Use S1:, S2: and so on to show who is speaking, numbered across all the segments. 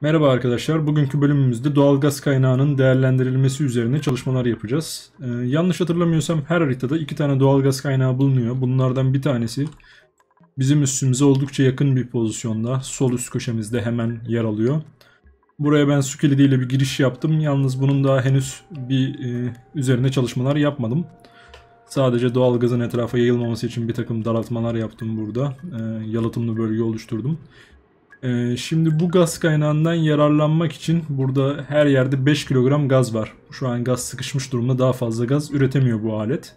S1: Merhaba arkadaşlar. Bugünkü bölümümüzde doğal gaz kaynağının değerlendirilmesi üzerine çalışmalar yapacağız. Ee, yanlış hatırlamıyorsam her haritada iki tane doğal gaz kaynağı bulunuyor. Bunlardan bir tanesi bizim üstümüze oldukça yakın bir pozisyonda. Sol üst köşemizde hemen yer alıyor. Buraya ben su kilidiyle bir giriş yaptım. Yalnız bunun daha henüz bir e, üzerine çalışmalar yapmadım. Sadece doğal gazın etrafa yayılmaması için bir takım daraltmalar yaptım burada. E, yalıtımlı bölge oluşturdum. Ee, şimdi bu gaz kaynağından yararlanmak için burada her yerde 5 kilogram gaz var. Şu an gaz sıkışmış durumda daha fazla gaz üretemiyor bu alet.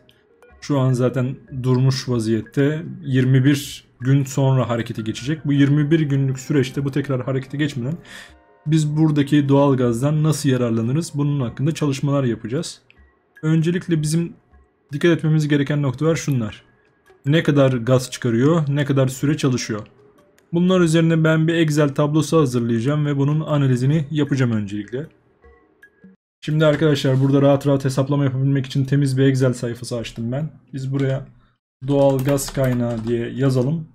S1: Şu an zaten durmuş vaziyette 21 gün sonra harekete geçecek. Bu 21 günlük süreçte bu tekrar harekete geçmeden biz buradaki doğal gazdan nasıl yararlanırız bunun hakkında çalışmalar yapacağız. Öncelikle bizim dikkat etmemiz gereken noktalar şunlar. Ne kadar gaz çıkarıyor, ne kadar süre çalışıyor. Bunlar üzerine ben bir Excel tablosu hazırlayacağım ve bunun analizini yapacağım öncelikle. Şimdi arkadaşlar burada rahat rahat hesaplama yapabilmek için temiz bir Excel sayfası açtım ben. Biz buraya doğal gaz kaynağı diye yazalım.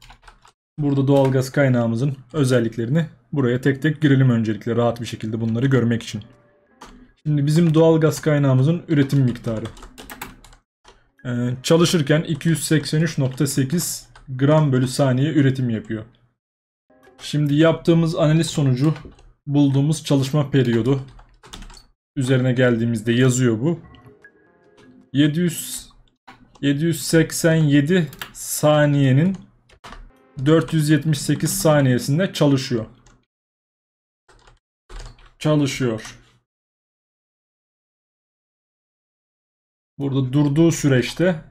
S1: Burada doğal gaz kaynağımızın özelliklerini buraya tek tek girelim öncelikle rahat bir şekilde bunları görmek için. Şimdi bizim doğal gaz kaynağımızın üretim miktarı. Ee, çalışırken 283.8 gram bölü saniye üretim yapıyor. Şimdi yaptığımız analiz sonucu bulduğumuz çalışma periyodu üzerine geldiğimizde yazıyor bu. 700 787 saniyenin 478 saniyesinde çalışıyor.
S2: Çalışıyor. Burada durduğu süreçte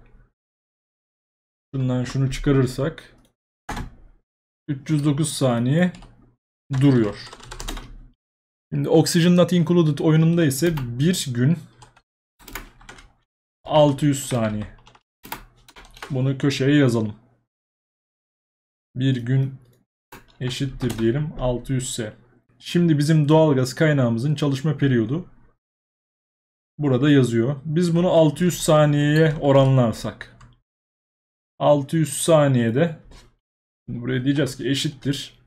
S2: bundan şunu çıkarırsak 309 saniye
S1: duruyor. Şimdi Oxygen Not Included oyununda ise bir gün 600 saniye. Bunu köşeye yazalım. Bir gün eşittir diyelim 600 ise. Şimdi bizim doğalgaz kaynağımızın çalışma periyodu burada yazıyor. Biz bunu 600 saniyeye oranlarsak 600 saniyede Şimdi buraya diyeceğiz ki eşittir.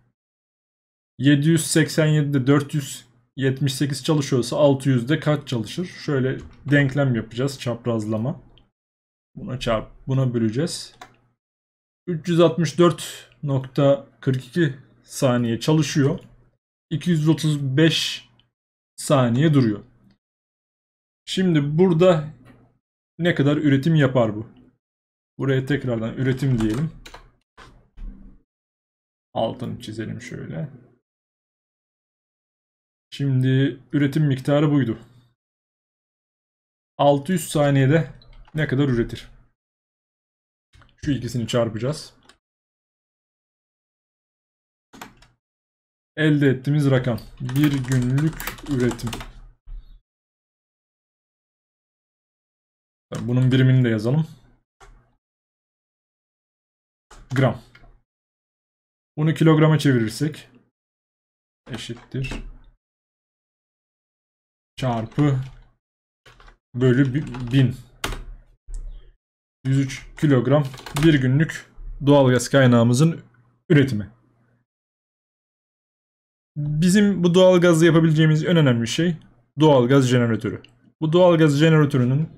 S1: 787'de 478 çalışıyorsa 600'de kaç çalışır? Şöyle denklem yapacağız çaprazlama. Buna çarp, buna böleceğiz. 364.42 saniye çalışıyor. 235 saniye duruyor. Şimdi burada ne kadar üretim yapar bu? Buraya tekrardan
S2: üretim diyelim altını çizelim şöyle. Şimdi üretim miktarı buydu. 600 saniyede ne kadar üretir? Şu ikisini çarpacağız. Elde ettiğimiz rakam. Bir günlük üretim. Bunun birimini de yazalım. Gram. Bunu kilograma çevirirsek eşittir. Çarpı bölü 1000. 103 kilogram bir
S1: günlük doğalgaz kaynağımızın üretimi. Bizim bu doğalgazla yapabileceğimiz en önemli şey doğalgaz jeneratörü. Bu doğalgaz jeneratörünün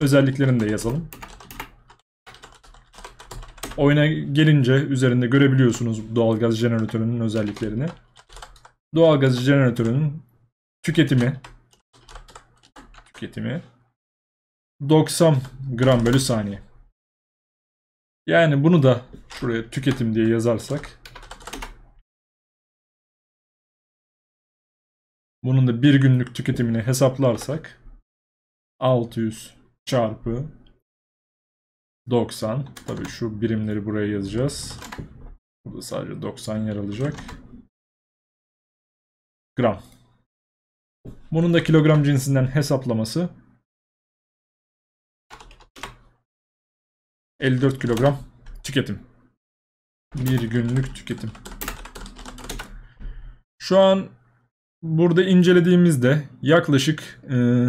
S1: özelliklerini de yazalım oyuna gelince üzerinde görebiliyorsunuz doğalgaz jeneratörünün özelliklerini.
S2: Doğalgaz jeneratörünün tüketimi tüketimi 90 gram bölü saniye. Yani bunu da şuraya tüketim diye yazarsak bunun da bir günlük tüketimini hesaplarsak 600 çarpı 90. Tabii
S1: şu birimleri buraya yazacağız. Burada sadece 90 yer alacak.
S2: Gram. Bunun da kilogram cinsinden hesaplaması 54 kilogram tüketim. Bir günlük tüketim.
S1: Şu an burada incelediğimizde yaklaşık e,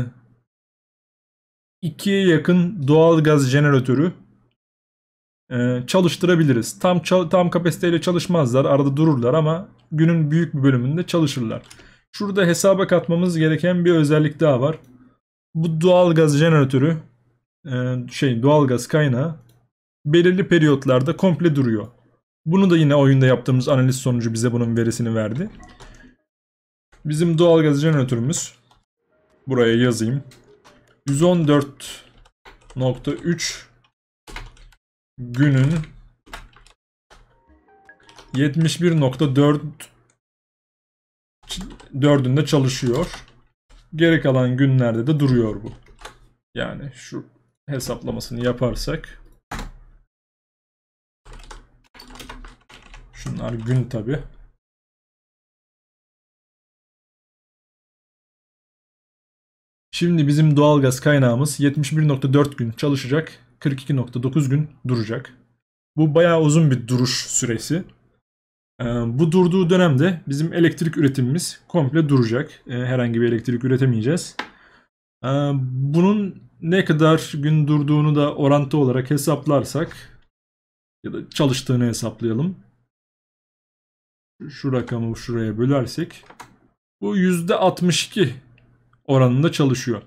S1: ikiye yakın doğal gaz jeneratörü e, çalıştırabiliriz. Tam tam kapasiteyle çalışmazlar. Arada dururlar ama günün büyük bir bölümünde çalışırlar. Şurada hesaba katmamız gereken bir özellik daha var. Bu doğal gaz jeneratörü e, şey doğal gaz kaynağı belirli periyotlarda komple duruyor. Bunu da yine oyunda yaptığımız analiz sonucu bize bunun verisini verdi. Bizim doğal gaz jeneratörümüz buraya yazayım. 114.3 günün 71.4 dördünde çalışıyor. Geri kalan günlerde de duruyor bu. Yani şu hesaplamasını yaparsak
S2: Şunlar gün tabi. Şimdi bizim doğalgaz kaynağımız 71.4 gün çalışacak. 42.9 gün duracak.
S1: Bu bayağı uzun bir duruş süresi. Ee, bu durduğu dönemde bizim elektrik üretimimiz komple duracak. Ee, herhangi bir elektrik üretemeyeceğiz. Ee, bunun ne kadar gün durduğunu da orantı olarak hesaplarsak ya da çalıştığını hesaplayalım. Şu rakamı şuraya bölersek bu %62 oranında çalışıyor.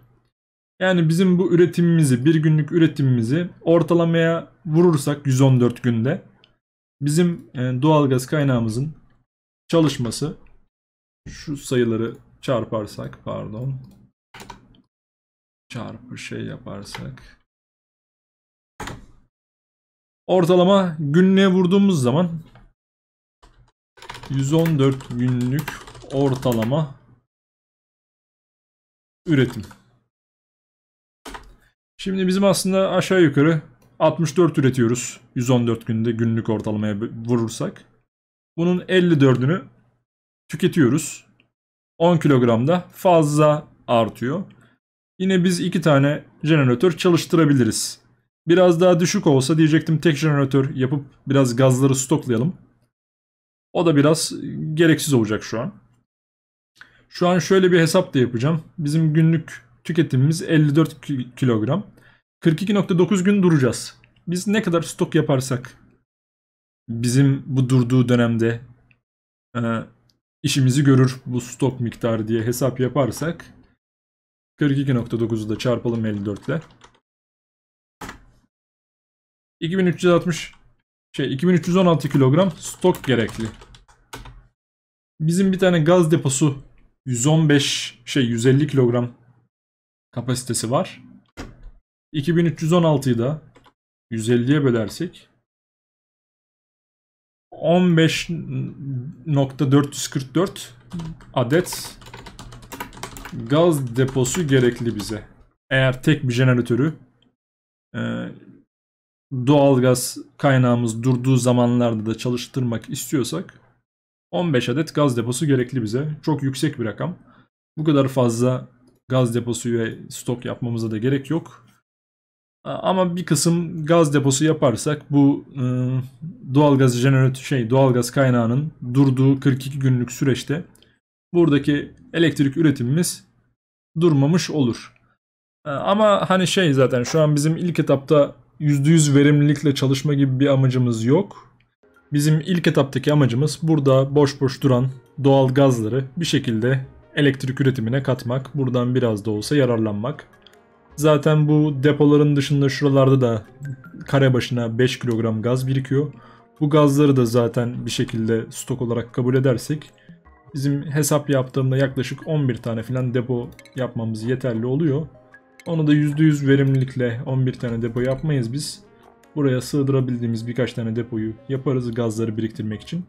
S1: Yani bizim bu üretimimizi, bir günlük üretimimizi ortalamaya vurursak 114 günde bizim e, doğalgaz kaynağımızın çalışması
S2: şu sayıları çarparsak pardon çarpı şey yaparsak ortalama günlüğe vurduğumuz zaman 114 günlük ortalama üretim. Şimdi bizim aslında aşağı yukarı 64 üretiyoruz.
S1: 114 günde günlük ortalamaya vurursak. Bunun 54'ünü tüketiyoruz. 10 kilogramda fazla artıyor. Yine biz iki tane jeneratör çalıştırabiliriz. Biraz daha düşük olsa diyecektim tek jeneratör yapıp biraz gazları stoklayalım. O da biraz gereksiz olacak şu an. Şu an şöyle bir hesap da yapacağım. Bizim günlük tüketimimiz 54 kilogram. 42.9 gün duracağız. Biz ne kadar stok yaparsak bizim bu durduğu dönemde e, işimizi görür bu stok miktarı diye hesap yaparsak 42.9'u da çarpalım 54 ile
S2: 2360
S1: şey 2316 kilogram stok gerekli. Bizim bir tane gaz deposu 115 şey 150 kilogram kapasitesi var. 2316'yı da 150'ye bölersek 15.444 adet gaz deposu gerekli bize. Eğer tek bir jeneratörü e, doğalgaz kaynağımız durduğu zamanlarda da çalıştırmak istiyorsak 15 adet gaz deposu gerekli bize. Çok yüksek bir rakam. Bu kadar fazla gaz deposu ve stok yapmamıza da gerek yok. Ama bir kısım gaz deposu yaparsak bu e, doğalgaz jeneratör şey doğalgaz kaynağının durduğu 42 günlük süreçte buradaki elektrik üretimimiz durmamış olur. E, ama hani şey zaten şu an bizim ilk etapta %100 verimlilikle çalışma gibi bir amacımız yok. Bizim ilk etaptaki amacımız burada boş boş duran doğal gazları bir şekilde elektrik üretimine katmak, buradan biraz da olsa yararlanmak. Zaten bu depoların dışında şuralarda da kare başına 5 kilogram gaz birikiyor. Bu gazları da zaten bir şekilde stok olarak kabul edersek bizim hesap yaptığımda yaklaşık 11 tane falan depo yapmamız yeterli oluyor. Onu da %100 verimlilikle 11 tane depo yapmayız biz. Buraya sığdırabildiğimiz birkaç tane depoyu yaparız gazları biriktirmek için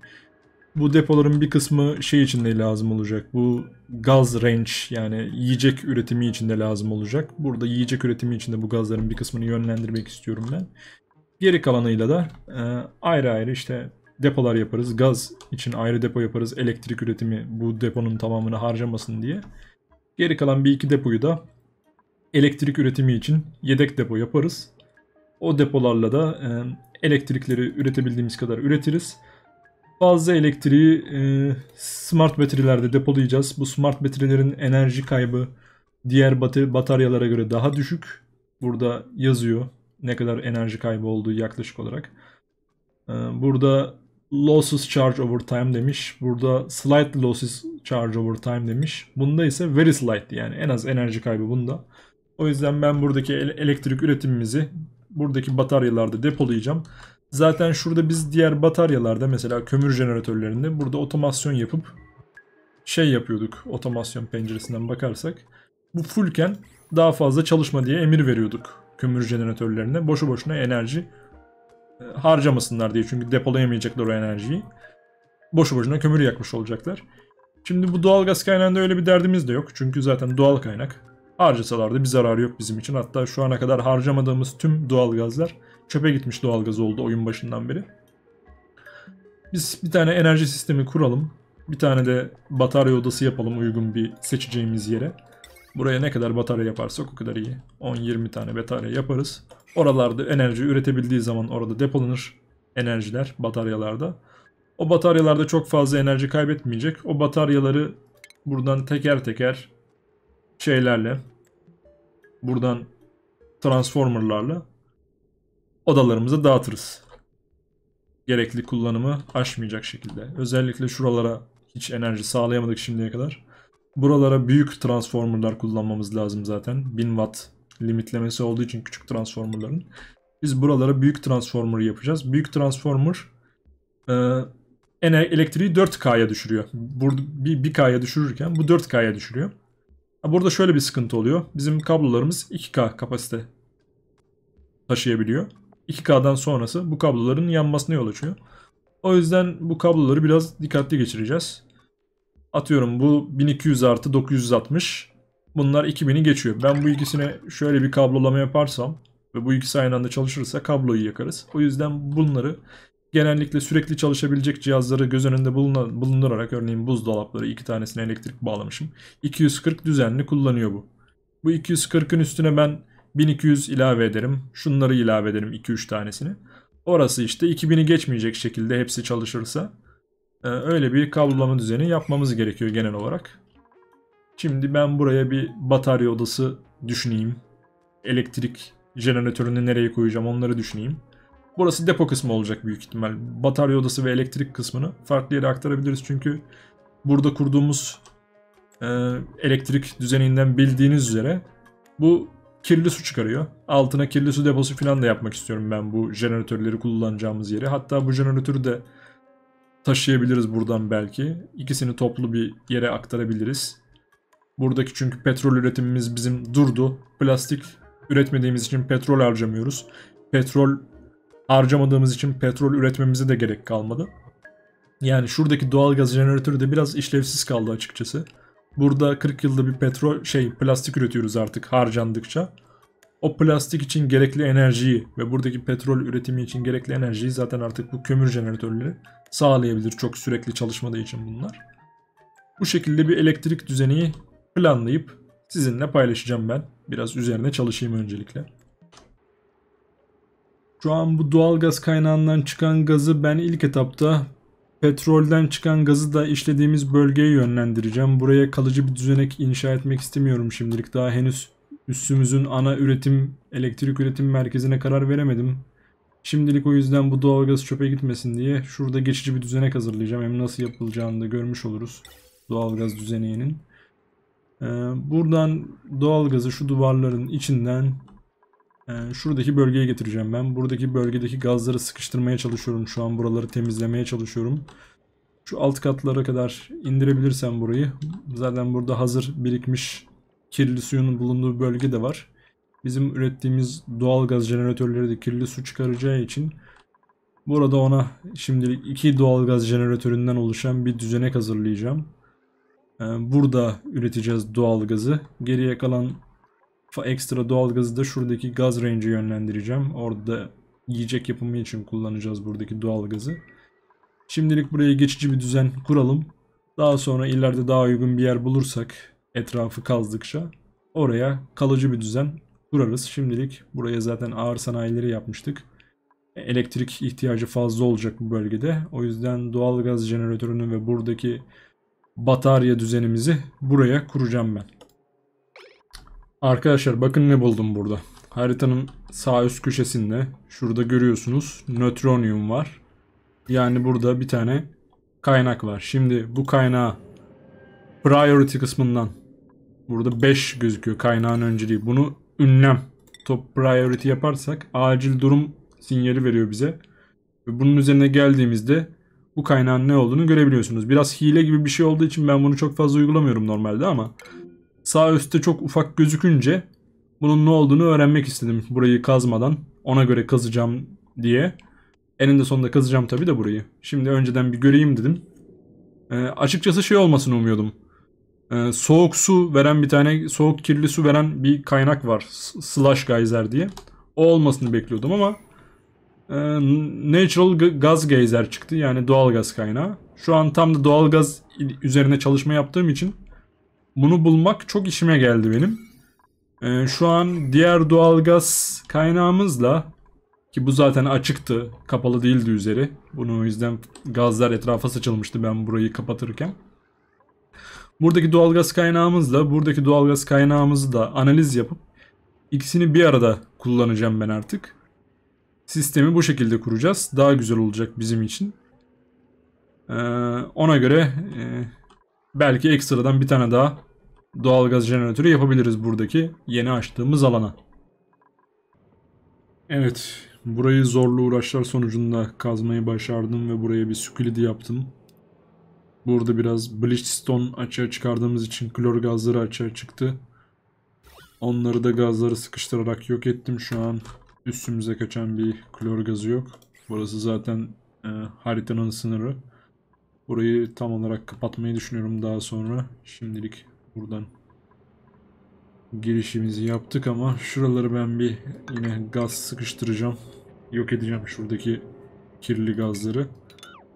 S1: bu depoların bir kısmı şey için de lazım olacak. Bu gaz range yani yiyecek üretimi için de lazım olacak. Burada yiyecek üretimi için de bu gazların bir kısmını yönlendirmek istiyorum ben. Geri kalanıyla da e, ayrı ayrı işte depolar yaparız. Gaz için ayrı depo yaparız. Elektrik üretimi bu deponun tamamını harcamasın diye. Geri kalan bir iki depoyu da elektrik üretimi için yedek depo yaparız. O depolarla da e, elektrikleri üretebildiğimiz kadar üretiriz. Fazla elektriği e, smart bataryalerde depolayacağız. Bu smart bataryalerin enerji kaybı diğer bataryalara göre daha düşük. Burada yazıyor ne kadar enerji kaybı olduğu yaklaşık olarak. E, burada losses charge over time demiş. Burada slight losses charge over time demiş. Bunda ise very slight yani en az enerji kaybı bunda. O yüzden ben buradaki elektrik üretimimizi buradaki bataryalarda depolayacağım. Zaten şurada biz diğer bataryalarda mesela kömür jeneratörlerinde burada otomasyon yapıp şey yapıyorduk otomasyon penceresinden bakarsak. Bu fullken daha fazla çalışma diye emir veriyorduk kömür jeneratörlerine. Boşu boşuna enerji e, harcamasınlar diye çünkü depolayamayacaklar o enerjiyi. Boşu boşuna kömür yakmış olacaklar. Şimdi bu doğal gaz kaynağında öyle bir derdimiz de yok. Çünkü zaten doğal kaynak. Harcasalar da bir zararı yok bizim için. Hatta şu ana kadar harcamadığımız tüm doğal gazlar çöpe gitmiş doğalgaz oldu oyun başından beri. Biz bir tane enerji sistemi kuralım. Bir tane de batarya odası yapalım uygun bir seçeceğimiz yere. Buraya ne kadar batarya yaparsak o kadar iyi. 10-20 tane batarya yaparız. Oralarda enerji üretebildiği zaman orada depolanır enerjiler bataryalarda. O bataryalarda çok fazla enerji kaybetmeyecek. O bataryaları buradan teker teker şeylerle buradan transformerlarla odalarımıza dağıtırız. Gerekli kullanımı aşmayacak şekilde. Özellikle şuralara hiç enerji sağlayamadık şimdiye kadar. Buralara büyük transformerlar kullanmamız lazım zaten. 1000 watt limitlemesi olduğu için küçük transformerların. Biz buralara büyük transformer yapacağız. Büyük transformer e, elektriği 4K'ya düşürüyor. Burada 1K'ya düşürürken bu 4K'ya düşürüyor. burada şöyle bir sıkıntı oluyor. Bizim kablolarımız 2K kapasite taşıyabiliyor. 2K'dan sonrası bu kabloların yanmasına yol açıyor. O yüzden bu kabloları biraz dikkatli geçireceğiz. Atıyorum bu 1200 artı 960. Bunlar 2000'i geçiyor. Ben bu ikisine şöyle bir kablolama yaparsam ve bu ikisi aynı anda çalışırsa kabloyu yakarız. O yüzden bunları genellikle sürekli çalışabilecek cihazları göz önünde bulundurarak örneğin buzdolapları iki tanesine elektrik bağlamışım. 240 düzenli kullanıyor bu. Bu 240'ın üstüne ben 1200 ilave ederim. Şunları ilave ederim 2-3 tanesini. Orası işte 2000'i geçmeyecek şekilde hepsi çalışırsa e, öyle bir kablolama düzeni yapmamız gerekiyor genel olarak. Şimdi ben buraya bir batarya odası düşüneyim. Elektrik jeneratörünü nereye koyacağım onları düşüneyim. Burası depo kısmı olacak büyük ihtimal. Batarya odası ve elektrik kısmını farklı yere aktarabiliriz çünkü burada kurduğumuz e, elektrik düzeninden bildiğiniz üzere bu kirli su çıkarıyor. Altına kirli su deposu falan da yapmak istiyorum ben bu jeneratörleri kullanacağımız yere. Hatta bu jeneratörü de taşıyabiliriz buradan belki. İkisini toplu bir yere aktarabiliriz. Buradaki çünkü petrol üretimimiz bizim durdu. Plastik üretmediğimiz için petrol harcamıyoruz. Petrol harcamadığımız için petrol üretmemize de gerek kalmadı. Yani şuradaki doğalgaz jeneratörü de biraz işlevsiz kaldı açıkçası. Burada 40 yılda bir petrol şey plastik üretiyoruz artık harcandıkça. O plastik için gerekli enerjiyi ve buradaki petrol üretimi için gerekli enerjiyi zaten artık bu kömür jeneratörleri sağlayabilir çok sürekli çalışmadığı için bunlar. Bu şekilde bir elektrik düzeni planlayıp sizinle paylaşacağım ben. Biraz üzerine çalışayım öncelikle. Şu an bu doğal gaz kaynağından çıkan gazı ben ilk etapta Petrolden çıkan gazı da işlediğimiz bölgeye yönlendireceğim. Buraya kalıcı bir düzenek inşa etmek istemiyorum şimdilik. Daha henüz üssümüzün ana üretim, elektrik üretim merkezine karar veremedim. Şimdilik o yüzden bu doğalgaz çöpe gitmesin diye şurada geçici bir düzenek hazırlayacağım. Hem nasıl yapılacağını da görmüş oluruz doğalgaz düzeneğinin. Ee, buradan doğalgazı şu duvarların içinden ee, şuradaki bölgeye getireceğim ben. Buradaki bölgedeki gazları sıkıştırmaya çalışıyorum şu an. Buraları temizlemeye çalışıyorum. Şu alt katlara kadar indirebilirsem burayı. Zaten burada hazır birikmiş kirli suyun bulunduğu bölge de var. Bizim ürettiğimiz doğal gaz jeneratörleri de kirli su çıkaracağı için burada ona şimdilik iki doğal gaz jeneratöründen oluşan bir düzenek hazırlayacağım. Ee, burada üreteceğiz doğal gazı. Geriye kalan ekstra doğalgazı da şuradaki gaz range'e yönlendireceğim. Orada yiyecek yapımı için kullanacağız buradaki doğalgazı. Şimdilik buraya geçici bir düzen kuralım. Daha sonra ileride daha uygun bir yer bulursak etrafı kazdıkça oraya kalıcı bir düzen kurarız. Şimdilik buraya zaten ağır sanayileri yapmıştık. Elektrik ihtiyacı fazla olacak bu bölgede. O yüzden doğalgaz jeneratörünü ve buradaki batarya düzenimizi buraya kuracağım ben. Arkadaşlar bakın ne buldum burada. Haritanın sağ üst köşesinde şurada görüyorsunuz nötronium var. Yani burada bir tane kaynak var. Şimdi bu kaynağı priority kısmından burada 5 gözüküyor kaynağın önceliği. Bunu ünlem top priority yaparsak acil durum sinyali veriyor bize. Ve bunun üzerine geldiğimizde bu kaynağın ne olduğunu görebiliyorsunuz. Biraz hile gibi bir şey olduğu için ben bunu çok fazla uygulamıyorum normalde ama Sağ üstte çok ufak gözükünce bunun ne olduğunu öğrenmek istedim burayı kazmadan. Ona göre kazacağım diye. Eninde sonunda kazacağım tabi de burayı. Şimdi önceden bir göreyim dedim. E, açıkçası şey olmasını umuyordum. E, soğuk su veren bir tane, soğuk kirli su veren bir kaynak var. Slash Geyser diye. O olmasını bekliyordum ama e, Natural Gaz Geyser çıktı. Yani doğal gaz kaynağı. Şu an tam da doğal gaz üzerine çalışma yaptığım için bunu bulmak çok işime geldi benim. Ee, şu an diğer doğalgaz kaynağımızla ki bu zaten açıktı. Kapalı değildi üzeri. Bunu o yüzden gazlar etrafa saçılmıştı ben burayı kapatırken. Buradaki doğalgaz kaynağımızla buradaki doğalgaz kaynağımızı da analiz yapıp ikisini bir arada kullanacağım ben artık. Sistemi bu şekilde kuracağız. Daha güzel olacak bizim için. Ee, ona göre e, belki ekstradan bir tane daha doğalgaz jeneratörü yapabiliriz buradaki yeni açtığımız alana. Evet, burayı zorlu uğraşlar sonucunda kazmayı başardım ve buraya bir sükülidi yaptım. Burada biraz Bleachstone açığa çıkardığımız için klor gazları açığa çıktı. Onları da gazları sıkıştırarak yok ettim. Şu an üstümüze kaçan bir klor gazı yok. Burası zaten e, haritanın sınırı. Burayı tam olarak kapatmayı düşünüyorum daha sonra. Şimdilik buradan girişimizi yaptık ama şuraları ben bir yine gaz sıkıştıracağım. Yok edeceğim şuradaki kirli gazları.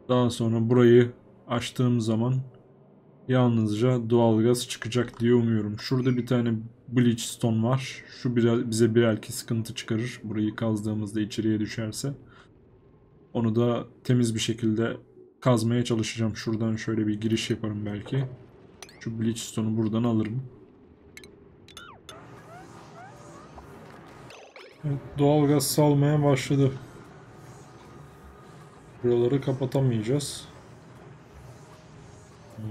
S1: Daha sonra burayı açtığım zaman yalnızca doğal gaz çıkacak diye umuyorum. Şurada bir tane bleach stone var. Şu bize bir belki sıkıntı çıkarır. Burayı kazdığımızda içeriye düşerse. Onu da temiz bir şekilde kazmaya çalışacağım. Şuradan şöyle bir giriş yaparım belki. Şu Bridgestone'u buradan alırım. Evet, doğalgaz salmaya başladı. Buraları kapatamayacağız. Hmm.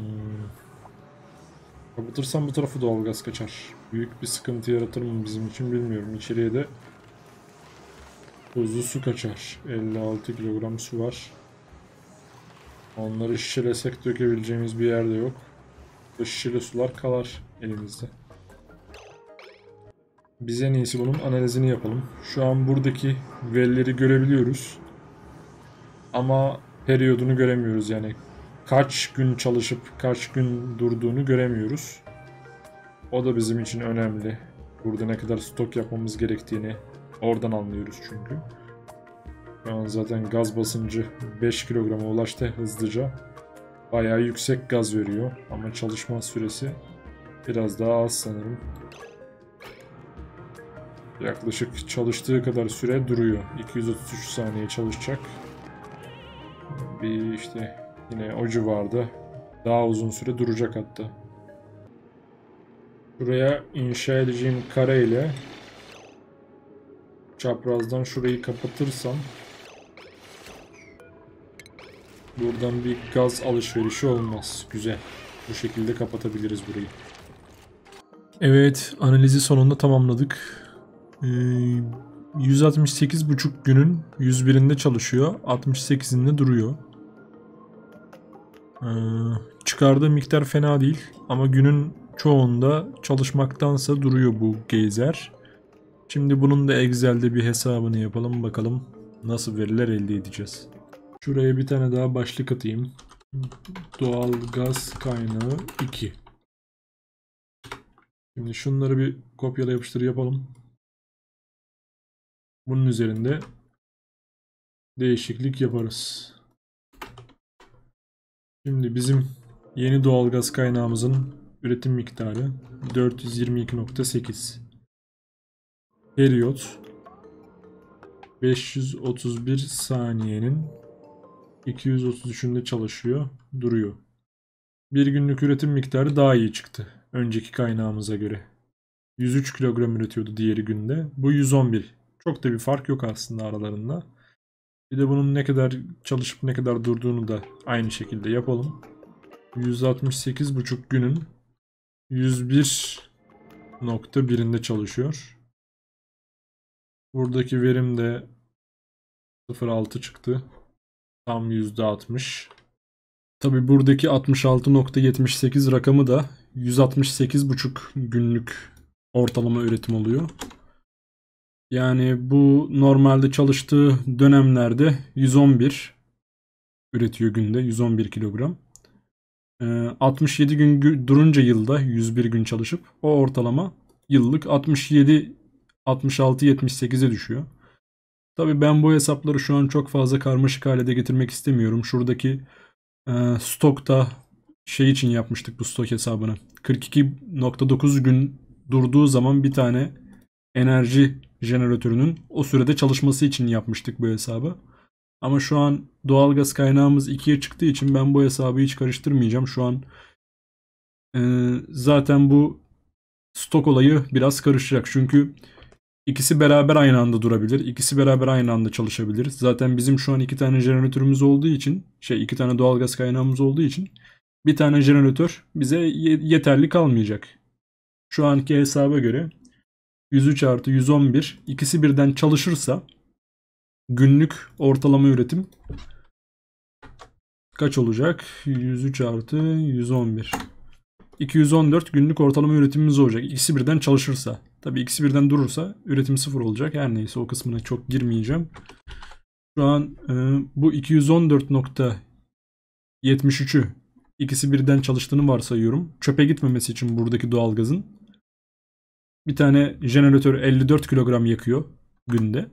S1: Kapatırsam bu tarafı doğalgaz kaçar. Büyük bir sıkıntı yaratır mı bizim için bilmiyorum. İçeriye de tuzlu su kaçar. 56 kilogram su var. Onları şişelesek dökebileceğimiz bir yerde yok. Bu şişeli sular kalar elimizde. Biz en iyisi bunun analizini yapalım. Şu an buradaki verileri görebiliyoruz. Ama periyodunu göremiyoruz yani. Kaç gün çalışıp kaç gün durduğunu göremiyoruz. O da bizim için önemli. Burada ne kadar stok yapmamız gerektiğini oradan anlıyoruz çünkü. Şu an zaten gaz basıncı 5 kilograma ulaştı hızlıca. Bayağı yüksek gaz veriyor ama çalışma süresi biraz daha az sanırım. Yaklaşık çalıştığı kadar süre duruyor. 233 saniye çalışacak. Bir işte yine o civarda daha uzun süre duracak hatta. Buraya inşa edeceğim kare çaprazdan şurayı kapatırsam Buradan bir gaz alışverişi olmaz. Güzel. Bu şekilde kapatabiliriz burayı. Evet analizi sonunda tamamladık. Ee, 168,5 günün 101'inde çalışıyor. 68'inde duruyor. Ee, çıkardığı miktar fena değil. Ama günün çoğunda çalışmaktansa duruyor bu geyzer. Şimdi bunun da Excel'de bir hesabını yapalım bakalım nasıl veriler elde edeceğiz. Şuraya bir tane daha başlık atayım. Doğal gaz kaynağı
S2: 2. Şimdi şunları bir kopyala yapıştır yapalım. Bunun üzerinde değişiklik yaparız. Şimdi bizim yeni doğalgaz
S1: kaynağımızın üretim miktarı 422.8 periyot 531 saniyenin 233'ünde çalışıyor, duruyor. Bir günlük üretim miktarı daha iyi çıktı önceki kaynağımıza göre. 103 kilogram üretiyordu diğeri günde. Bu 111. Çok da bir fark yok aslında aralarında. Bir de bunun ne kadar çalışıp ne kadar durduğunu da aynı şekilde yapalım. 168,5
S2: günün 101.1'inde çalışıyor. Buradaki verim de 0.6 çıktı. Tam %60. Tabi buradaki 66.78
S1: rakamı da 168,5 günlük ortalama üretim oluyor. Yani bu normalde çalıştığı dönemlerde 111 üretiyor günde 111 kilogram. 67 ee, gün durunca yılda 101 gün çalışıp o ortalama yıllık 67 66 78'e düşüyor. Tabi ben bu hesapları şu an çok fazla karmaşık hale getirmek istemiyorum. Şuradaki e, stokta şey için yapmıştık bu stok hesabını. 42.9 gün durduğu zaman bir tane enerji jeneratörünün o sürede çalışması için yapmıştık bu hesabı. Ama şu an doğalgaz kaynağımız ikiye çıktığı için ben bu hesabı hiç karıştırmayacağım. Şu an e, zaten bu stok olayı biraz karışacak. Çünkü İkisi beraber aynı anda durabilir. İkisi beraber aynı anda çalışabilir. Zaten bizim şu an iki tane jeneratörümüz olduğu için şey iki tane doğalgaz kaynağımız olduğu için bir tane jeneratör bize yeterli kalmayacak. Şu anki hesaba göre 103 artı 111 ikisi birden çalışırsa günlük ortalama üretim kaç olacak? 103 artı 111. 214 günlük ortalama üretimimiz olacak. İkisi birden çalışırsa. Tabii ikisi birden durursa üretim sıfır olacak. Her neyse o kısmına çok girmeyeceğim. Şu an e, bu 214.73'ü ikisi birden çalıştığını varsayıyorum. Çöpe gitmemesi için buradaki doğalgazın. Bir tane jeneratör 54 kilogram yakıyor günde.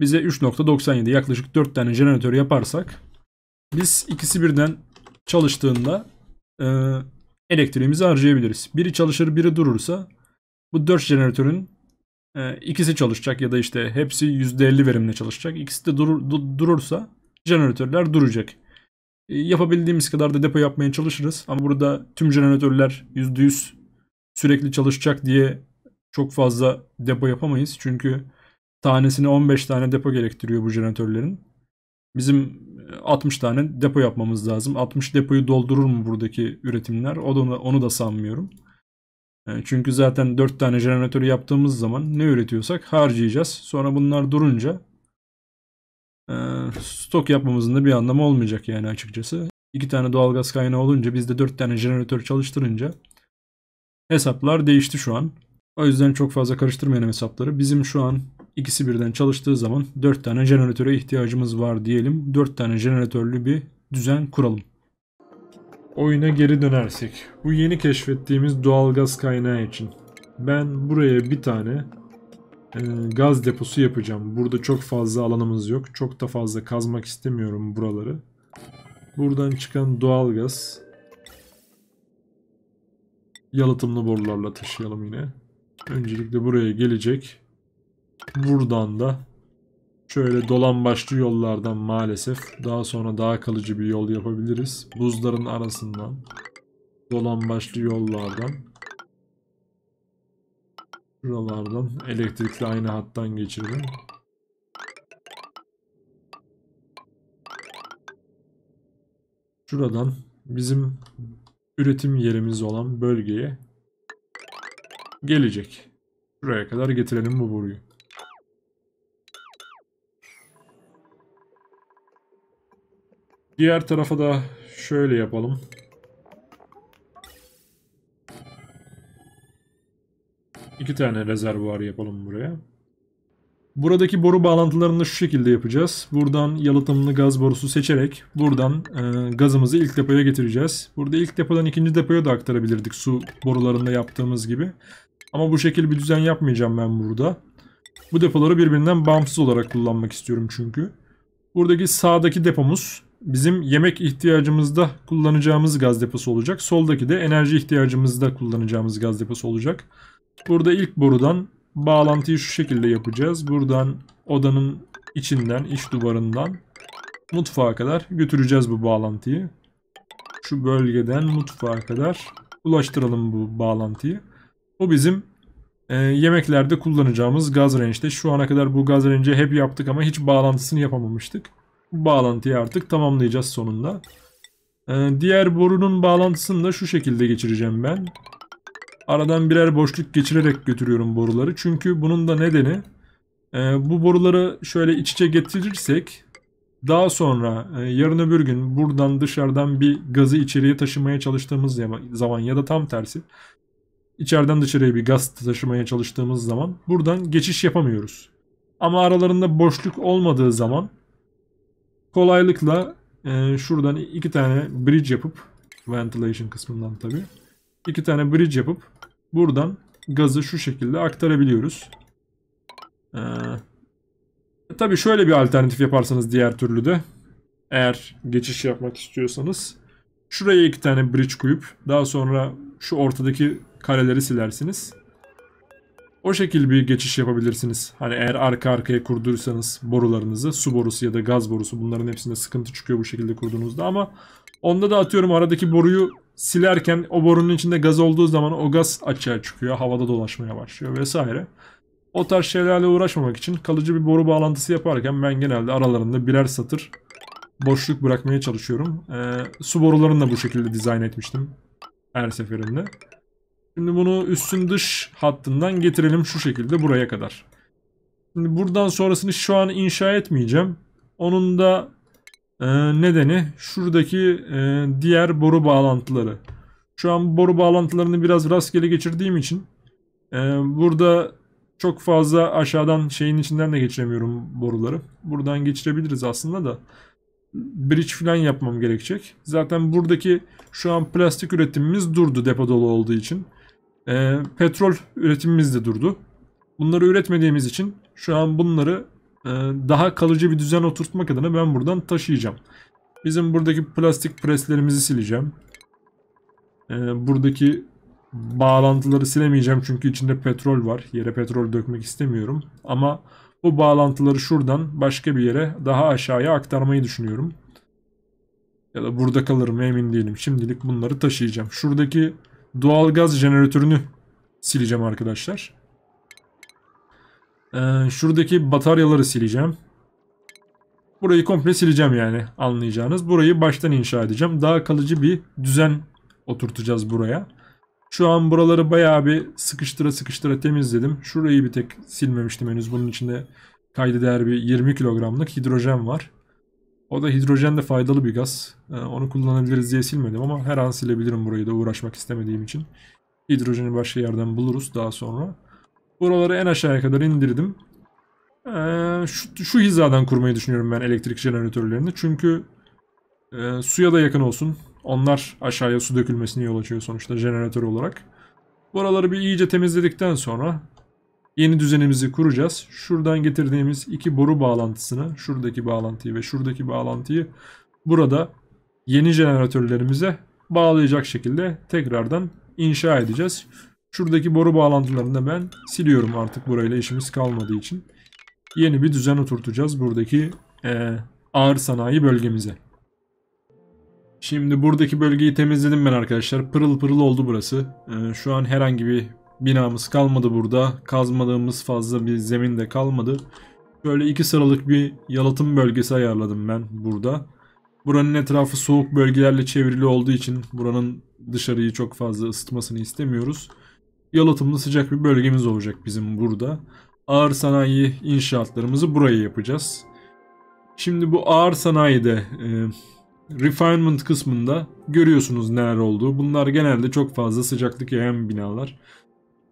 S1: Bize 3.97 yaklaşık 4 tane jeneratör yaparsak biz ikisi birden çalıştığında e, elektriğimizi harcayabiliriz. Biri çalışır biri durursa bu 4 jeneratörün e, ikisi çalışacak ya da işte hepsi %50 verimle çalışacak. İkisi de durur, du, durursa jeneratörler duracak. E, yapabildiğimiz kadar da depo yapmaya çalışırız. Ama burada tüm jeneratörler %100 sürekli çalışacak diye çok fazla depo yapamayız. Çünkü tanesine 15 tane depo gerektiriyor bu jeneratörlerin. Bizim 60 e, tane depo yapmamız lazım. 60 depoyu doldurur mu buradaki üretimler? O da onu da sanmıyorum. E, çünkü zaten 4 tane jeneratörü yaptığımız zaman ne üretiyorsak harcayacağız. Sonra bunlar durunca e, stok yapmamızın da bir anlamı olmayacak yani açıkçası. 2 tane doğalgaz kaynağı olunca de 4 tane jeneratör çalıştırınca hesaplar değişti şu an. O yüzden çok fazla karıştırmayalım hesapları. Bizim şu an ikisi birden çalıştığı zaman 4 tane jeneratöre ihtiyacımız var diyelim. 4 tane jeneratörlü bir düzen kuralım. Oyuna geri dönersek. Bu yeni keşfettiğimiz doğal gaz kaynağı için. Ben buraya bir tane e, gaz deposu yapacağım. Burada çok fazla alanımız yok. Çok da fazla kazmak istemiyorum buraları. Buradan çıkan doğal gaz yalıtımlı borularla taşıyalım yine. Öncelikle buraya gelecek. Buradan da Şöyle dolan başlı yollardan maalesef. Daha sonra daha kalıcı bir yol yapabiliriz. Buzların arasından. Dolan başlı yollardan. Şuralardan. Elektrikli aynı hattan geçirelim. Şuradan bizim üretim yerimiz olan bölgeye gelecek. Şuraya kadar getirelim bu boruyu. Diğer tarafa da şöyle yapalım. İki tane rezervuar yapalım buraya. Buradaki boru bağlantılarını şu şekilde yapacağız. Buradan yalıtımlı gaz borusu seçerek buradan e, gazımızı ilk depoya getireceğiz. Burada ilk depodan ikinci depoya da aktarabilirdik su borularında yaptığımız gibi. Ama bu şekilde bir düzen yapmayacağım ben burada. Bu depoları birbirinden bağımsız olarak kullanmak istiyorum çünkü. Buradaki sağdaki depomuz bizim yemek ihtiyacımızda kullanacağımız gaz deposu olacak. Soldaki de enerji ihtiyacımızda kullanacağımız gaz deposu olacak. Burada ilk borudan bağlantıyı şu şekilde yapacağız. Buradan odanın içinden, iç duvarından mutfağa kadar götüreceğiz bu bağlantıyı. Şu bölgeden mutfağa kadar ulaştıralım bu bağlantıyı. Bu bizim e, yemeklerde kullanacağımız gaz range'de. Şu ana kadar bu gaz range'i hep yaptık ama hiç bağlantısını yapamamıştık bağlantıyı artık tamamlayacağız sonunda. Ee, diğer borunun bağlantısını da şu şekilde geçireceğim ben. Aradan birer boşluk geçirerek götürüyorum boruları. Çünkü bunun da nedeni e, bu boruları şöyle iç içe getirirsek daha sonra e, yarın öbür gün buradan dışarıdan bir gazı içeriye taşımaya çalıştığımız zaman ya da tam tersi içeriden dışarıya bir gaz taşımaya çalıştığımız zaman buradan geçiş yapamıyoruz. Ama aralarında boşluk olmadığı zaman kolaylıkla e, şuradan iki tane bridge yapıp ventilation kısmından tabi iki tane bridge yapıp buradan gazı şu şekilde aktarabiliyoruz. Ee, tabii şöyle bir alternatif yaparsanız diğer türlü de eğer geçiş yapmak istiyorsanız şuraya iki tane bridge koyup daha sonra şu ortadaki kareleri silersiniz. O şekilde bir geçiş yapabilirsiniz. Hani eğer arka arkaya kurduysanız borularınızı su borusu ya da gaz borusu bunların hepsinde sıkıntı çıkıyor bu şekilde kurduğunuzda ama onda da atıyorum aradaki boruyu silerken o borunun içinde gaz olduğu zaman o gaz açığa çıkıyor havada dolaşmaya başlıyor vesaire. O tarz şeylerle uğraşmamak için kalıcı bir boru bağlantısı yaparken ben genelde aralarında birer satır boşluk bırakmaya çalışıyorum. Ee, su borularını da bu şekilde dizayn etmiştim her seferinde. Şimdi bunu üstün dış hattından getirelim şu şekilde buraya kadar. Şimdi buradan sonrasını şu an inşa etmeyeceğim. Onun da e, nedeni şuradaki e, diğer boru bağlantıları. Şu an boru bağlantılarını biraz rastgele geçirdiğim için e, burada çok fazla aşağıdan şeyin içinden de geçiremiyorum boruları. Buradan geçirebiliriz aslında da bridge falan yapmam gerekecek. Zaten buradaki şu an plastik üretimimiz durdu depo dolu olduğu için e, petrol üretimimiz de durdu. Bunları üretmediğimiz için şu an bunları e, daha kalıcı bir düzen oturtmak adına ben buradan taşıyacağım. Bizim buradaki plastik preslerimizi sileceğim. E, buradaki bağlantıları silemeyeceğim çünkü içinde petrol var. Yere petrol dökmek istemiyorum. Ama bu bağlantıları şuradan başka bir yere daha aşağıya aktarmayı düşünüyorum. Ya da burada kalırım emin değilim. Şimdilik bunları taşıyacağım. Şuradaki doğalgaz jeneratörünü sileceğim arkadaşlar. Ee, şuradaki bataryaları sileceğim. Burayı komple sileceğim yani anlayacağınız. Burayı baştan inşa edeceğim. Daha kalıcı bir düzen oturtacağız buraya. Şu an buraları bayağı bir sıkıştıra sıkıştıra temizledim. Şurayı bir tek silmemiştim henüz. Bunun içinde kayda değer bir 20 kilogramlık hidrojen var. O da hidrojen de faydalı bir gaz. Ee, onu kullanabiliriz diye silmedim ama her an silebilirim burayı da uğraşmak istemediğim için. Hidrojeni başka yerden buluruz daha sonra. Buraları en aşağıya kadar indirdim. Ee, şu, şu hizadan kurmayı düşünüyorum ben elektrik jeneratörlerini. Çünkü e, suya da yakın olsun. Onlar aşağıya su dökülmesini yol açıyor sonuçta jeneratör olarak. Buraları bir iyice temizledikten sonra Yeni düzenimizi kuracağız. Şuradan getirdiğimiz iki boru bağlantısını, şuradaki bağlantıyı ve şuradaki bağlantıyı burada yeni jeneratörlerimize bağlayacak şekilde tekrardan inşa edeceğiz. Şuradaki boru bağlantılarını da ben siliyorum artık burayla işimiz kalmadığı için. Yeni bir düzen oturtacağız buradaki e, ağır sanayi bölgemize. Şimdi buradaki bölgeyi temizledim ben arkadaşlar. Pırıl pırıl oldu burası. E, şu an herhangi bir binamız kalmadı burada. Kazmadığımız fazla bir zemin de kalmadı. Böyle iki sıralık bir yalıtım bölgesi ayarladım ben burada. Buranın etrafı soğuk bölgelerle çevrili olduğu için buranın dışarıyı çok fazla ısıtmasını istemiyoruz. Yalıtımlı sıcak bir bölgemiz olacak bizim burada. Ağır sanayi inşaatlarımızı buraya yapacağız. Şimdi bu ağır sanayide e, refinement kısmında görüyorsunuz neler olduğu. Bunlar genelde çok fazla sıcaklık yayan binalar.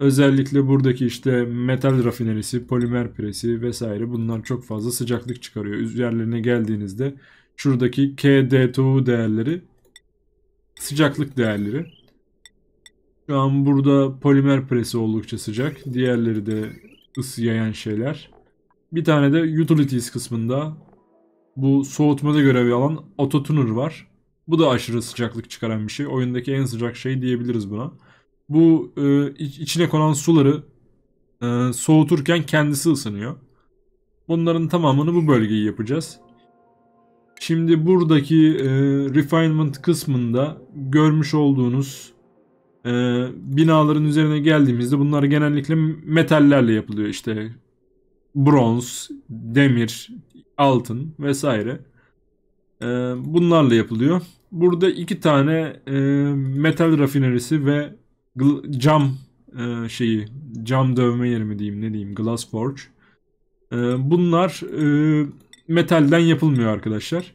S1: Özellikle buradaki işte metal rafinerisi, polimer presi vesaire bunlar çok fazla sıcaklık çıkarıyor. Üzerlerine geldiğinizde şuradaki KDTU değerleri sıcaklık değerleri. Şu an burada polimer presi oldukça sıcak. Diğerleri de ısı yayan şeyler. Bir tane de utilities kısmında bu soğutmada görevi alan autotuner var. Bu da aşırı sıcaklık çıkaran bir şey. Oyundaki en sıcak şey diyebiliriz buna bu e, içine konan suları e, soğuturken kendisi ısınıyor. Bunların tamamını bu bölgeyi yapacağız. Şimdi buradaki e, refinement kısmında görmüş olduğunuz e, binaların üzerine geldiğimizde bunlar genellikle metallerle yapılıyor. İşte bronz, demir, altın vesaire. E, bunlarla yapılıyor. Burada iki tane e, metal rafinerisi ve cam e, şeyi cam dövme yeri mi diyeyim ne diyeyim glass forge. E, bunlar e, metalden yapılmıyor arkadaşlar.